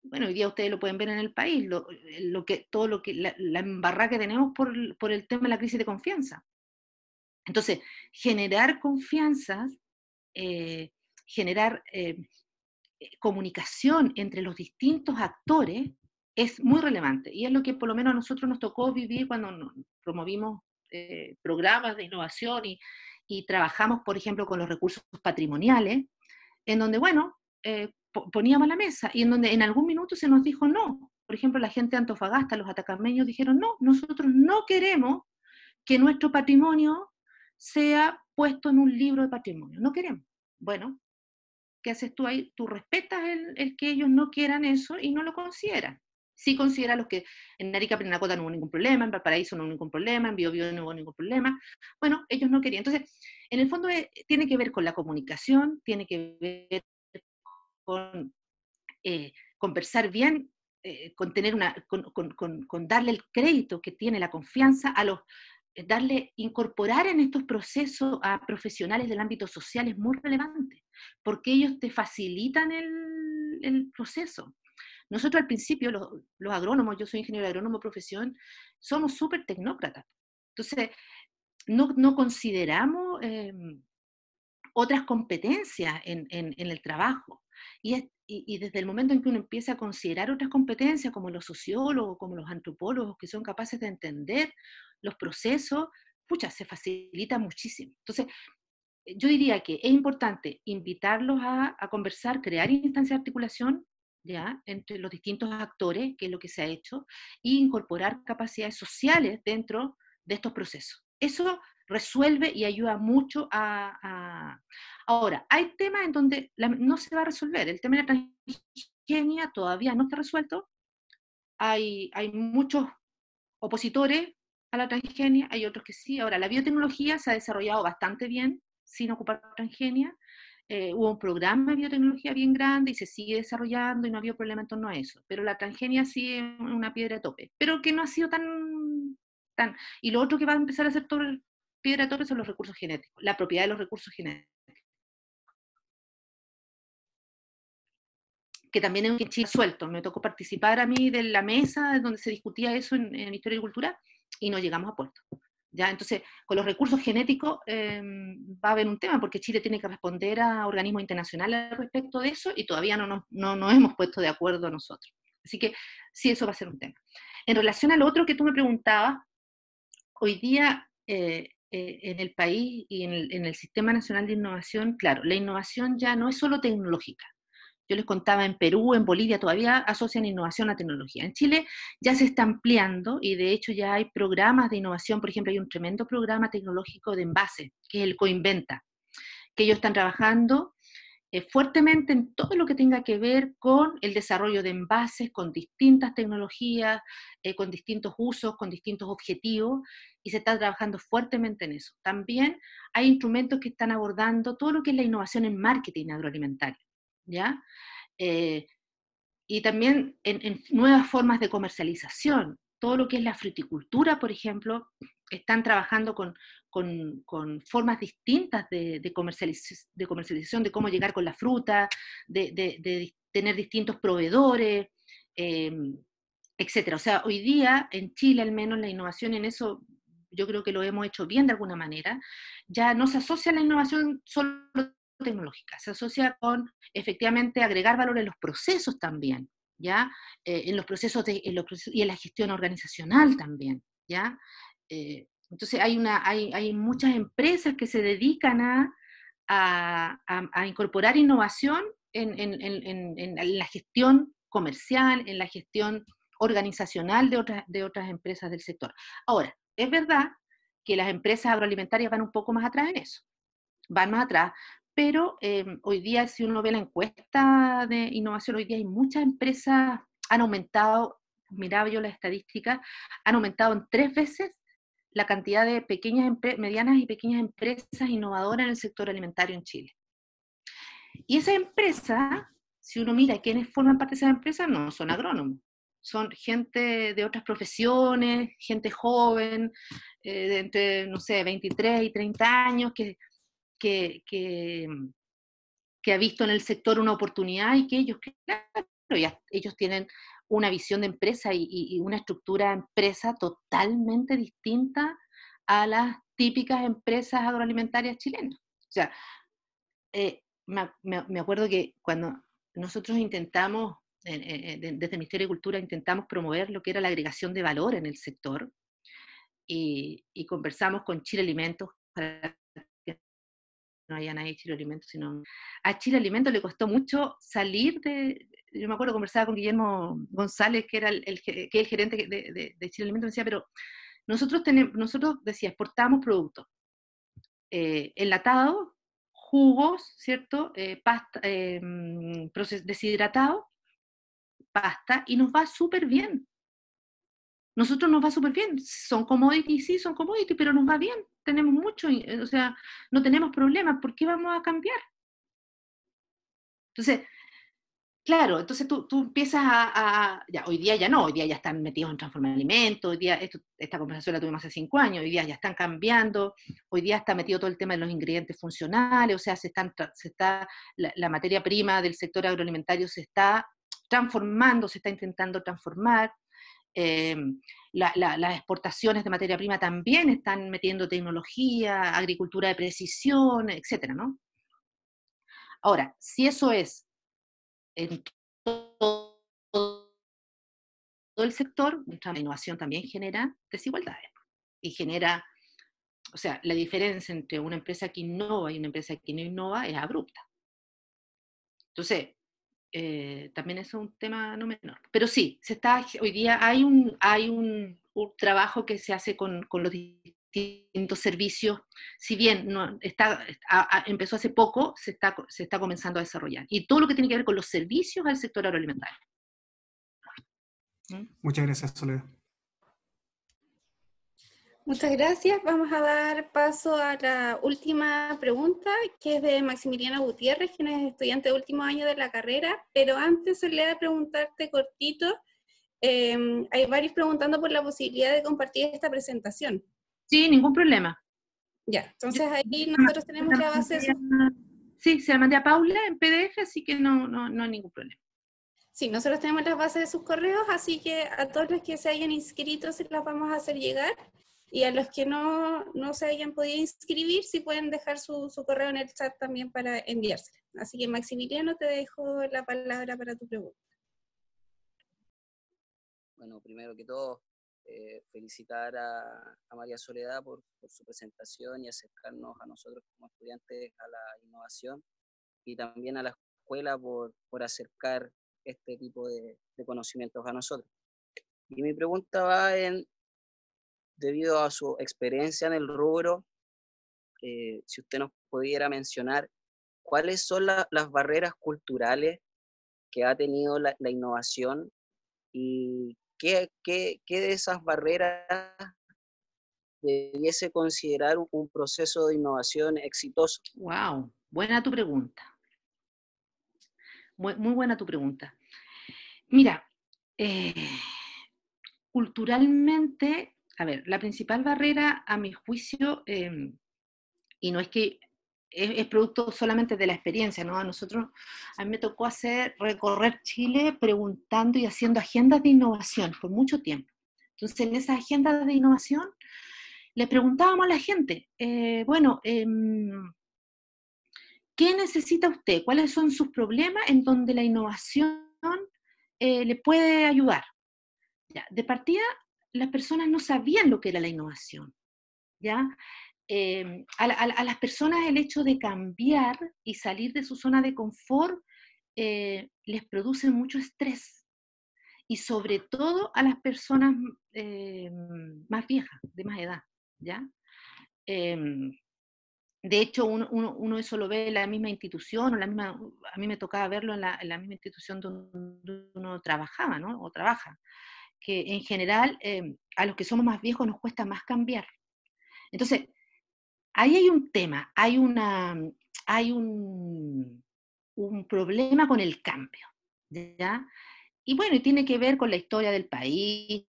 bueno, hoy día ustedes lo pueden ver en el país, lo, eh, lo que, todo lo que, la, la que tenemos por, por, el tema de la crisis de confianza. Entonces, generar confianzas, eh, generar eh, comunicación entre los distintos actores es muy relevante y es lo que por lo menos a nosotros nos tocó vivir cuando promovimos programas de innovación y, trabajamos, por ejemplo, con los recursos patrimoniales, en donde, bueno, eh, poníamos a la mesa y en donde en algún minuto se nos dijo no. Por ejemplo, la gente Antofagasta, los atacameños dijeron no, nosotros no queremos que nuestro patrimonio sea puesto en un libro de patrimonio, no queremos. Bueno, ¿qué haces tú ahí? Tú respetas el, que ellos no quieran eso y no lo consideran. Sí considera los que en Arica Prenacota no hubo ningún problema, en Valparaíso no hubo ningún problema, en Biobío no hubo ningún problema. Bueno, ellos no querían. Entonces, en el fondo eh, tiene que ver con la comunicación, tiene que ver con eh, conversar bien, eh, con, con, darle el crédito que tiene la confianza a los eh, darle, incorporar en estos procesos a profesionales del ámbito social es muy relevante, porque ellos te facilitan el, proceso. Nosotros al principio, los, agrónomos, yo soy ingeniero agrónomo profesión, somos súper tecnócratas. Entonces, no, consideramos em, otras competencias en, el trabajo. Y, desde el momento en que uno empieza a considerar otras competencias, como los sociólogos, como los antropólogos, que son capaces de entender los procesos, pucha, se facilita muchísimo. Entonces, eh, yo diría que es importante invitarlos a, conversar, crear instancias de articulación, ¿Ya? entre los distintos actores, que es lo que se ha hecho, e incorporar capacidades sociales dentro de estos procesos. Eso resuelve y ayuda mucho a... Ahora, hay temas en donde no se va a resolver. El tema de la transgenia todavía no está resuelto. Hay, hay muchos opositores a la transgenia, hay otros que sí. Ahora, la biotecnología se ha desarrollado bastante bien sin ocupar transgenia. Eh, hubo un programa de biotecnología bien grande y se sigue desarrollando y no había problema en torno a eso. Pero la transgenia sí es una piedra de tope, pero que no ha sido tan... tan... Y lo otro que va a empezar a hacer todo el, piedra tope son los recursos genéticos, la propiedad de los recursos genéticos. que también es un suelto. Me tocó participar a mí de la mesa donde se discutía eso en, Historia y Cultura y no llegamos a puerto. ¿ya? Entonces, con los recursos genéticos em, va a haber un tema porque Chile tiene que responder a organismos internacionales respecto de eso y todavía no nos hemos puesto de acuerdo nosotros. Así que sí, eso va a ser un tema. En relación a lo otro que tú me preguntabas, hoy día eh, eh, en el país y en el, en el, Sistema Nacional de Innovación, claro, la innovación ya no es solo tecnológica. Yo les contaba, en Perú, en Bolivia todavía asocian innovación a tecnología. En Chile ya se está ampliando y de hecho ya hay programas de innovación. Por ejemplo, hay un tremendo programa tecnológico de envase, que es el Coinventa, que ellos están trabajando eh, fuertemente en todo lo que tenga que ver con el desarrollo de envases, con distintas tecnologías, eh, con distintos usos, con distintos objetivos, y se está trabajando fuertemente en eso. También hay instrumentos que están abordando todo lo que es la innovación en marketing agroalimentario, ¿ya? Eh, y también en nuevas formas de comercialización, todo lo que es la fruticultura, por ejemplo, están trabajando con, con, formas distintas de, comercialización, de cómo llegar con la fruta, de, tener distintos proveedores, etc. Em, etcétera. O sea, hoy día en Chile al menos la innovación en eso yo creo que lo hemos hecho bien de alguna manera, ya no se asocia a la innovación solo tecnológica, se asocia con efectivamente agregar valor en los procesos también, ¿ya? Eh, en los procesos y en la gestión organizacional también, ¿ya? Eh, entonces hay, una, hay, muchas empresas que se dedican a, incorporar innovación en, la gestión comercial, en la gestión organizacional de otras, de otras empresas del sector. Ahora, es verdad que las empresas agroalimentarias van un poco más atrás en eso, van más atrás, pero eh, hoy día si uno ve la encuesta de innovación, hoy día hay muchas empresas, han aumentado, miraba yo las estadísticas, han aumentado en tres veces la cantidad de pequeñas, medianas y pequeñas empresas innovadoras en el sector alimentario en Chile. Y esa empresa, si uno mira quiénes forman parte de esa empresa, no son agrónomos, son gente de otras profesiones, gente joven, eh, de entre, no sé, 23 y 30 años, que, que, ha visto en el sector una oportunidad y que ellos, claro, ya, ellos tienen una visión de empresa y, una estructura de empresa totalmente distinta a las típicas empresas agroalimentarias chilenas. O sea, eh, me, acuerdo que cuando nosotros intentamos, desde el Ministerio de Cultura, intentamos promover lo que era la agregación de valor en el sector y, conversamos con Chile Alimentos para que no haya nadie Chile Alimentos, sino a Chile Alimentos le costó mucho salir de, yo me acuerdo, conversaba con Guillermo González, que era el, gerente de, Chile me decía, pero nosotros, tenemos, nosotros decía, exportamos productos eh, enlatados, jugos, ¿cierto? Eh, pasta, eh, mm, deshidratado, pasta, y nos va súper bien. Nosotros nos va súper bien. Son commodities, sí, son commodities, pero nos va bien. Tenemos mucho, eh, o sea, no tenemos problemas. ¿Por qué vamos a cambiar? Entonces, Claro, entonces tú, empiezas a, hoy día ya no, hoy día ya están metidos en transformar alimentos, hoy día, esta conversación la tuvimos hace cinco años, hoy día ya están cambiando, hoy día está metido todo el tema de los ingredientes funcionales, o sea, se, están, está, la, materia prima del sector agroalimentario se está transformando, se está intentando transformar. Eh, las exportaciones de materia prima también están metiendo tecnología, agricultura de precisión, etcétera, Ahora, si eso es en todo, el sector, nuestra innovación también genera desigualdades y genera, o sea, la diferencia entre una empresa que innova y una empresa que no innova es abrupta. Entonces, eh, también es un tema no menor. Pero sí, se está, hoy día hay un, hay un, trabajo que se hace con, con los distintos servicios, si bien está, empezó hace poco, se está, se está comenzando a desarrollar. Y todo lo que tiene que ver con los servicios al sector agroalimentario. Mm. Muchas gracias, Soledad. Muchas gracias. Vamos a dar paso a la última pregunta, que es de Maximiliana Gutiérrez, quien es estudiante de último año de la carrera. Pero antes, a preguntarte cortito. Eh, hay varios preguntando por la posibilidad de compartir esta presentación. Sí, ningún problema. Ya, entonces ahí nosotros tenemos la base. Sí, se la mandé a Paula en PDF, así que no, no, no hay ningún problema. Sí, nosotros tenemos las bases de sus correos, así que a todos los que se hayan inscrito se las vamos a hacer llegar. Y a los que no, se hayan podido inscribir, si sí pueden dejar su, su, correo en el chat también para enviársela. Así que Maximiliano, te dejo la palabra para tu pregunta. Bueno, primero que todo, eh, felicitar a, María Soledad por, su presentación y acercarnos a nosotros como estudiantes a la innovación y también a la escuela por, por acercar este tipo de, conocimientos a nosotros. Y mi pregunta va en, debido a su experiencia en el rubro, eh, si usted nos pudiera mencionar cuáles son las barreras culturales que ha tenido la, la innovación y ¿qué, de esas barreras debiese considerar un proceso de innovación exitoso? Wow, buena tu pregunta. Muy, buena tu pregunta. Mira, eh, culturalmente, a ver, la principal barrera a mi juicio, em, y no es que es, producto solamente de la experiencia, ¿no? A nosotros, a mí me tocó hacer, recorrer Chile preguntando y haciendo agendas de innovación por mucho tiempo. Entonces, en esas agendas de innovación, le preguntábamos a la gente, eh, bueno, em, ¿qué necesita usted? ¿Cuáles son sus problemas en donde la innovación eh, le puede ayudar? Ya, de partida, las personas no sabían lo que era la innovación. ¿ya? Em, a, las personas el hecho de cambiar y salir de su zona de confort eh, les produce mucho estrés. Y sobre todo a las personas em, más viejas, de más edad, ¿ya? Em, de hecho, uno, eso lo ve en la misma institución, o la misma, a mí me tocaba verlo en la, en la misma institución donde uno trabajaba, ¿no? O trabaja, que en general a los que somos más viejos nos cuesta más cambiar. Entonces, ahí hay un tema, hay, una, mm, hay un, un problema con el cambio, ¿ya? Y bueno, y tiene que ver con la historia del país,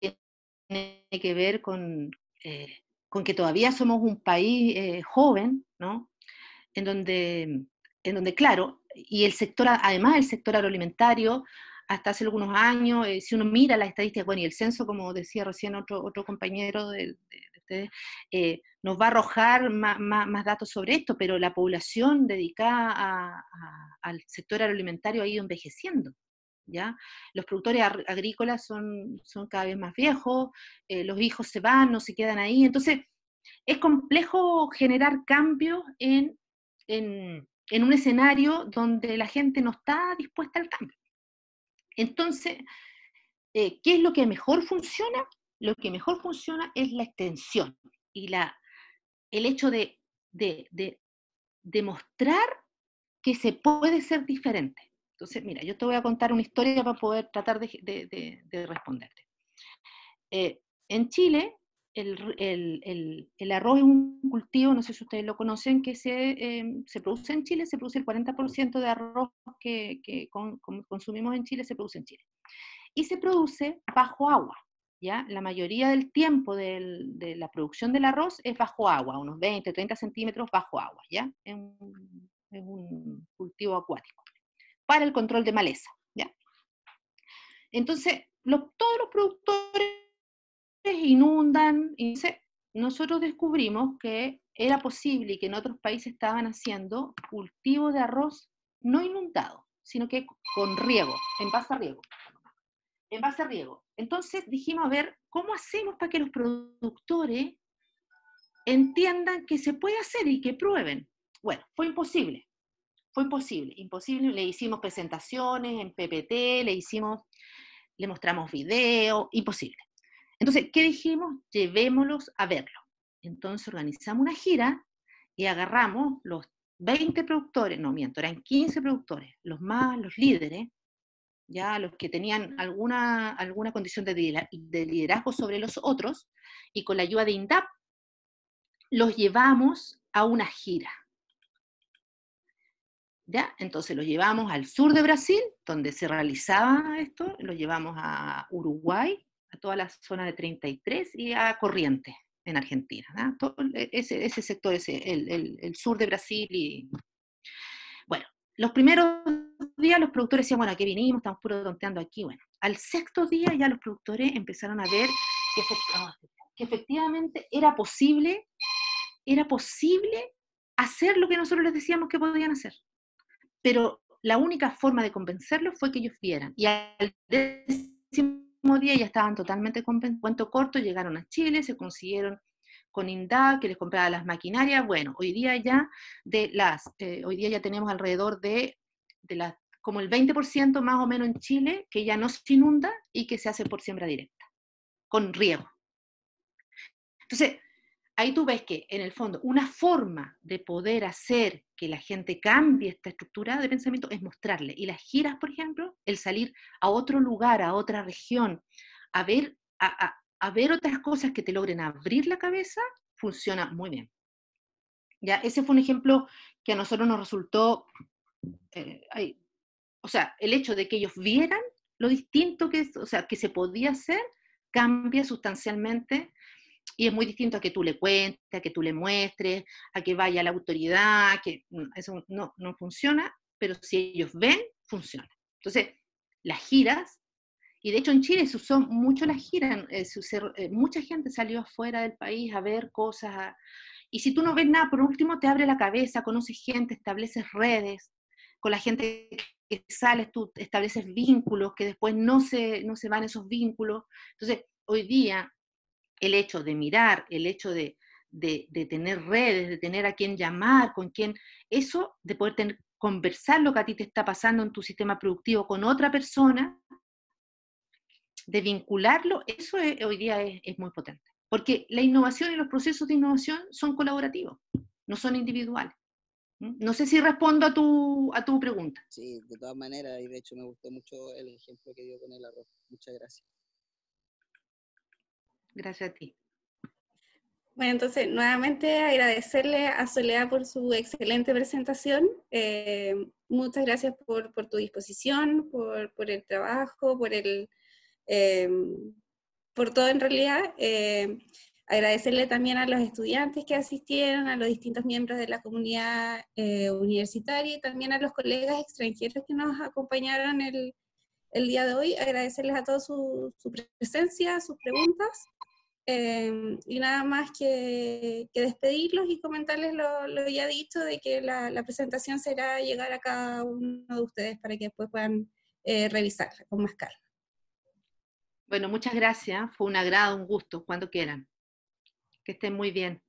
tiene que ver con, eh, con que todavía somos un país eh, joven, ¿no? En donde, en donde, claro, y el sector, además el sector agroalimentario, hasta hace algunos años, eh, si uno mira las estadísticas, bueno, y el censo, como decía recién otro, otro compañero de, ustedes, eh, nos va a arrojar más, datos sobre esto, pero la población dedicada al sector agroalimentario ha ido envejeciendo. ¿Ya? Los productores agrícolas son, son cada vez más viejos, eh, los hijos se van, no se quedan ahí. Entonces, es complejo generar cambios en un escenario donde la gente no está dispuesta al cambio. Entonces, eh, ¿qué es lo que mejor funciona? Lo que mejor funciona es la extensión y el hecho de, demostrar que se puede ser diferente. Entonces, mira, yo te voy a contar una historia para poder tratar de, responderte. Eh, en Chile, el, arroz es un cultivo, no sé si ustedes lo conocen, que se, em, produce en Chile, se produce el 40% de arroz que, consumimos en Chile, se produce en Chile. Y se produce bajo agua, ¿ya? La mayoría del tiempo de la producción del arroz es bajo agua, unos 20, 30 centímetros bajo agua, ¿ya? Es un, cultivo acuático, para el control de maleza, ¿ya? Entonces, todos los productores inundan. Y nosotros descubrimos que era posible y que en otros países estaban haciendo cultivo de arroz no inundado, sino que con riego, en base a riego. En base a riego. Entonces dijimos, a ver, ¿cómo hacemos para que los productores entiendan que se puede hacer y que prueben? Bueno, fue imposible. Fue imposible, imposible. Le hicimos presentaciones en PPT, le hicimos, le mostramos videos, imposible. Entonces, ¿qué dijimos? Llevémoslos a verlo. Entonces organizamos una gira y agarramos los 20 productores, no miento, eran 15 productores, los más, los líderes, ya los que tenían alguna, alguna condición de, liderazgo sobre los otros, y con la ayuda de INDAP, los llevamos a una gira. ¿Ya? Entonces los llevamos al sur de Brasil, donde se realizaba esto, los llevamos a Uruguay, a toda la zona de 33 y a Corrientes, en Argentina. ¿ah? E, ese, sector, ese, el, sur de Brasil. Y... Bueno, los primeros días los productores decían, bueno, aquí vinimos, estamos puro tonteando aquí. Bueno, al sexto día ya los productores empezaron a ver que, que efectivamente era posible, era posible hacer lo que nosotros les decíamos que podían hacer. Pero la única forma de convencerlos fue que ellos vieran. Y al décimo día ya estaban totalmente con cuento corto, llegaron a Chile, se consiguieron con INDA, que les compraba las maquinarias. Bueno, hoy día ya de las, eh, hoy día ya tenemos alrededor de, de las, como el 20% más o menos en Chile que ya no se inunda y que se hace por siembra directa, con riego. Entonces, ahí tú ves que en el fondo una forma de poder hacer que la gente cambie esta estructura de pensamiento es mostrarle. Y las giras, por ejemplo, el salir a otro lugar, a otra región, a ver, a, ver otras cosas que te logren abrir la cabeza, funciona muy bien. Ya, ese fue un ejemplo que a nosotros nos resultó, eh, o sea, el hecho de que ellos vieran lo distinto que o sea, que se podía hacer, cambia sustancialmente y es muy distinto a que tú le cuentes, a que tú le muestres, a que vaya la autoridad, que mm, eso no, funciona, pero si ellos ven, funciona. Entonces, las giras, y de hecho en Chile se usó mucho las giras, eh, eh, mucha gente salió afuera del país a ver cosas, y si tú no ves nada, por último te abre la cabeza, conoces gente, estableces redes, con la gente que sales tú estableces vínculos que después no se, no se van esos vínculos. Entonces, hoy día el hecho de mirar, el hecho de, de, tener redes, de tener a quién llamar, con quién, eso, de poder conversar lo que a ti te está pasando en tu sistema productivo con otra persona, de vincularlo, eso hoy día es, muy potente. Porque la innovación y los procesos de innovación son colaborativos, no son individuales. ¿Mm? No sé si respondo a tu, a tu pregunta. Sí, de todas maneras, y de hecho me gustó mucho el ejemplo que dio con el arroz. Muchas gracias. Gracias a ti. Bueno, entonces nuevamente agradecerle a Soledad por su excelente presentación. Eh, muchas gracias por, tu disposición, por, el trabajo, por el eh, por todo en realidad. Eh, agradecerle también a los estudiantes que asistieron, a los distintos miembros de la comunidad universitaria y también a los colegas extranjeros que nos acompañaron el, el día de hoy. Agradecerles a todos su, su presencia, sus preguntas. Em, y nada más que, despedirlos y comentarles lo, lo ya dicho de que la, presentación será llegar a cada uno de ustedes para que después puedan eh, revisarla con más calma. Bueno, muchas gracias. Fue un agrado, un gusto, cuando quieran. Que estén muy bien.